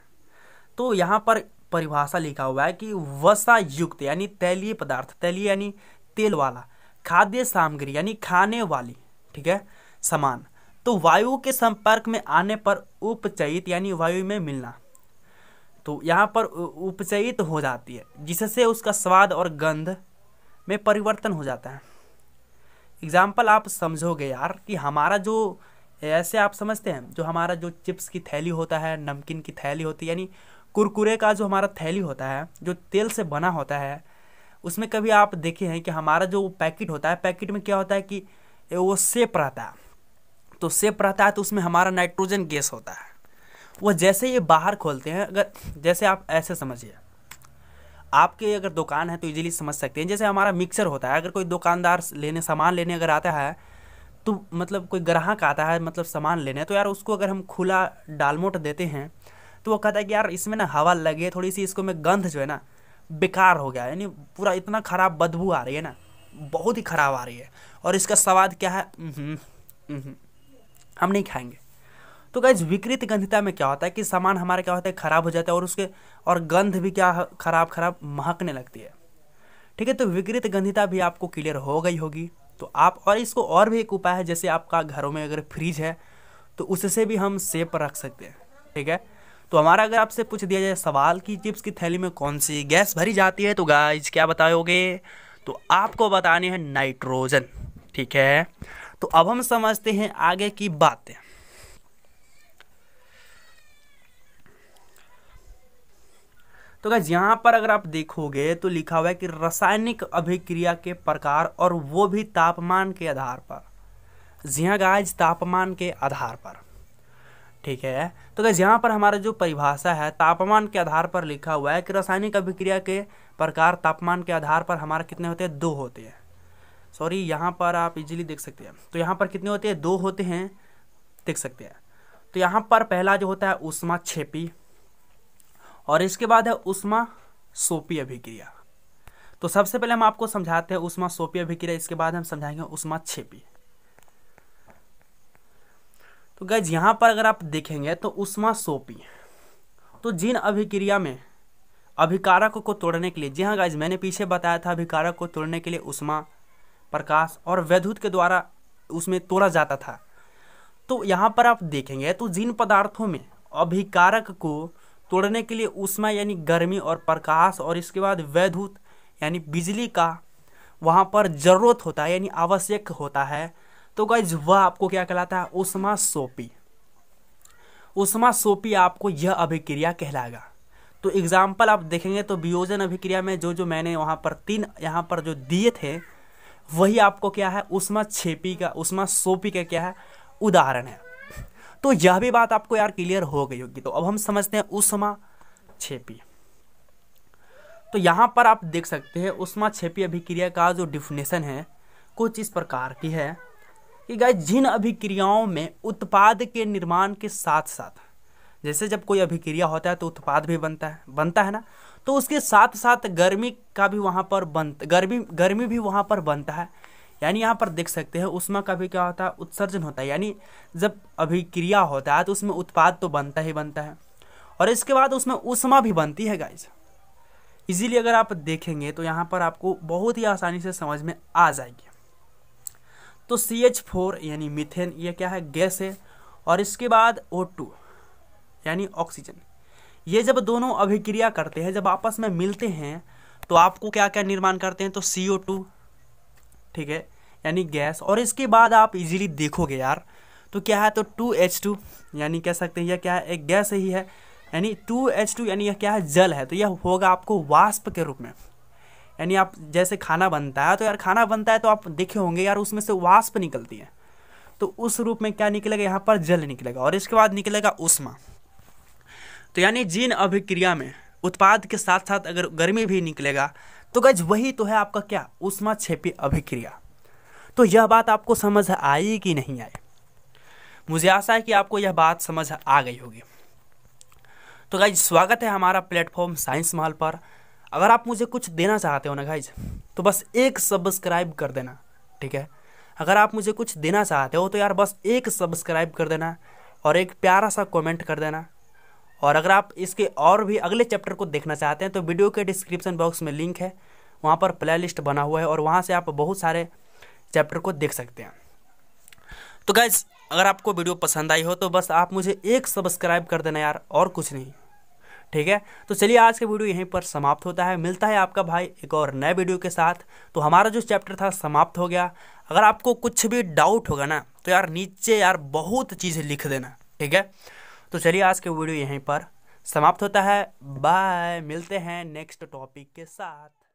Speaker 1: तो यहाँ पर परिभाषा लिखा हुआ है कि वसा युक्त यानी तैलीय पदार्थ तैलीय यानी तेल वाला खाद्य सामग्री यानी खाने वाली ठीक है सामान तो वायु के संपर्क में आने पर उपचयित यानी वायु में मिलना तो यहाँ पर उपचयित हो जाती है जिससे उसका स्वाद और गंध में परिवर्तन हो जाता है एग्ज़ाम्पल आप समझोगे यार कि हमारा जो ऐसे आप समझते हैं जो हमारा जो चिप्स की थैली होता है नमकीन की थैली होती है यानी कुरकुरे का जो हमारा थैली होता है जो तेल से बना होता है उसमें कभी आप देखे हैं कि हमारा जो पैकेट होता है पैकेट में क्या होता है कि वो सेप रहता है तो सेप रहता है तो उसमें हमारा नाइट्रोजन गैस होता है वो जैसे ये बाहर खोलते हैं अगर जैसे आप ऐसे समझिए आपके अगर दुकान है तो इजीली समझ सकते हैं जैसे हमारा मिक्सर होता है अगर कोई दुकानदार लेने सामान लेने अगर आता है तो मतलब कोई ग्राहक आता है मतलब सामान लेने तो यार उसको अगर हम खुला डालमोट देते हैं तो वो कहता है कि यार इसमें ना हवा लगे थोड़ी सी इसको में गंध जो है ना बेकार हो गया यानी पूरा इतना ख़राब बदबू आ रही है ना बहुत ही ख़राब आ रही है और इसका स्वाद क्या है हम नहीं खाएंगे तो गाइज विकृत गंधिता में क्या होता है कि सामान हमारा क्या होता है खराब हो जाता है और उसके और गंध भी क्या खराब खराब महकने लगती है ठीक है तो विकृत गंधिता भी आपको क्लियर हो गई होगी तो आप और इसको और भी एक उपाय है जैसे आपका घरों में अगर फ्रिज है तो उससे भी हम सेप रख सकते हैं ठीक है तो हमारा अगर आपसे पूछ दिया जाए सवाल कि चिप्स की थैली में कौन सी गैस भरी जाती है तो गाइज क्या बताओगे तो आपको बतानी है नाइट्रोजन ठीक है तो अब हम समझते हैं आगे की बातें तो गैज यहाँ पर अगर आप देखोगे तो लिखा हुआ है कि रासायनिक अभिक्रिया के प्रकार और वो भी तापमान के आधार पर जी हाँ गाइज तापमान के आधार पर ठीक है तो क्या यहाँ पर हमारा जो परिभाषा है तापमान के आधार पर लिखा हुआ है कि रासायनिक अभिक्रिया के प्रकार तापमान के आधार पर हमारे कितने होते हैं दो होते हैं सॉरी यहाँ पर आप इजीली देख सकते हैं तो यहाँ पर कितने होते हैं दो होते हैं देख सकते हैं तो यहाँ पर पहला जो होता है उष्मा छेपी और इसके बाद है उष्मा सोपी अभिक्रिया तो सबसे पहले हम आपको समझाते हैं उष्मा सोपी अभिक्रिया इसके बाद हम समझाएंगे उष्मा छेपी तो गैज यहां पर अगर आप देखेंगे तो उष्मा सोपी तो जिन अभिक्रिया में अभिकारक को तोड़ने के लिए जी हाँ गाइज मैंने पीछे बताया था अभिकारक को तोड़ने के लिए उष्मा प्रकाश और वैद्युत के द्वारा उसमें तोड़ा जाता था तो यहाँ पर आप देखेंगे तो जिन पदार्थों में अभिकारक को तोड़ने के लिए उष्मा यानी गर्मी और प्रकाश और इसके बाद वैद्युत यानी बिजली का वहाँ पर ज़रूरत होता है यानी आवश्यक होता है तो गाइज वह आपको क्या कहलाता है उष्मा सोपी उष्मा सोपी आपको यह अभिक्रिया कहलाएगा तो एग्जाम्पल आप देखेंगे तो वियोजन अभिक्रिया में जो जो मैंने वहाँ पर तीन यहाँ पर जो दिए थे वही आपको क्या है उष्मा छेपी का उष्मा सोपी का क्या है उदाहरण है तो यह भी बात आपको यार क्लियर हो गई होगी तो अब हम समझते हैं उष्मा छेपी तो यहाँ पर आप देख सकते हैं उष्मा छेपी अभिक्रिया का जो डिफिनेशन है कुछ इस प्रकार की है कि गाय जिन अभिक्रियाओं में उत्पाद के निर्माण के साथ साथ जैसे जब कोई अभिक्रिया होता है तो उत्पाद भी बनता है बनता है ना तो उसके साथ साथ गर्मी का भी वहाँ पर बन गर्मी गर्मी भी वहाँ पर बनता है यानी यहाँ पर देख सकते हैं उष्मा का भी क्या होता है उत्सर्जन होता है यानी जब अभिक्रिया होता है तो उसमें उत्पाद तो बनता ही बनता है और इसके बाद उसमें उष्मा भी बनती है गाइज इजीली अगर आप देखेंगे तो यहाँ पर आपको बहुत ही आसानी से समझ में आ जाएगी तो सी एच फोर यानी मिथेन ये क्या है गैस है और इसके बाद ओ टू यानी ऑक्सीजन ये जब दोनों अभिक्रिया करते हैं जब आपस में मिलते हैं तो आपको क्या क्या निर्माण करते हैं तो सी ओ टू ठीक है यानी गैस और इसके बाद आप इजीली देखोगे यार तो क्या है तो टू एच टू यानी कह सकते हैं यह क्या है एक गैस ही है यानी टू एच टू यानी यह क्या है जल है तो यह होगा आपको वाष्प के रूप में यानी आप जैसे खाना बनता है तो यार खाना बनता है तो आप देखे होंगे यार उसमें से वाष्प निकलती है तो उस रूप में क्या निकलेगा यहाँ पर जल निकलेगा और इसके बाद निकलेगा उष्मा तो यानी जीन अभिक्रिया में उत्पाद के साथ साथ अगर गर्मी भी निकलेगा तो गज वही तो है आपका क्या उष्मा छेपी अभिक्रिया तो यह बात आपको समझ आई कि नहीं आई मुझे आशा है कि आपको यह बात समझ आ गई होगी तो गाइज स्वागत है हमारा प्लेटफॉर्म साइंस माल पर अगर आप मुझे कुछ देना चाहते हो ना गाइज तो बस एक सब्सक्राइब कर देना ठीक है अगर आप मुझे कुछ देना चाहते हो तो यार बस एक सब्सक्राइब कर देना और एक प्यारा सा कमेंट कर देना और अगर आप इसके और भी अगले चैप्टर को देखना चाहते हैं तो वीडियो के डिस्क्रिप्शन बॉक्स में लिंक है वहाँ पर प्ले लिस्ट बना हुआ है और वहाँ से आप बहुत सारे चैप्टर को देख सकते हैं तो गैस अगर आपको वीडियो पसंद आई हो तो बस आप मुझे एक सब्सक्राइब कर देना यार और कुछ नहीं ठीक है तो चलिए आज का वीडियो यहीं पर समाप्त होता है मिलता है आपका भाई एक और नए वीडियो के साथ तो हमारा जो चैप्टर था समाप्त हो गया अगर आपको कुछ भी डाउट होगा ना तो यार नीचे यार बहुत चीज़ें लिख देना ठीक है तो चलिए आज के वीडियो यहीं पर समाप्त होता है बाय मिलते हैं नेक्स्ट टॉपिक के साथ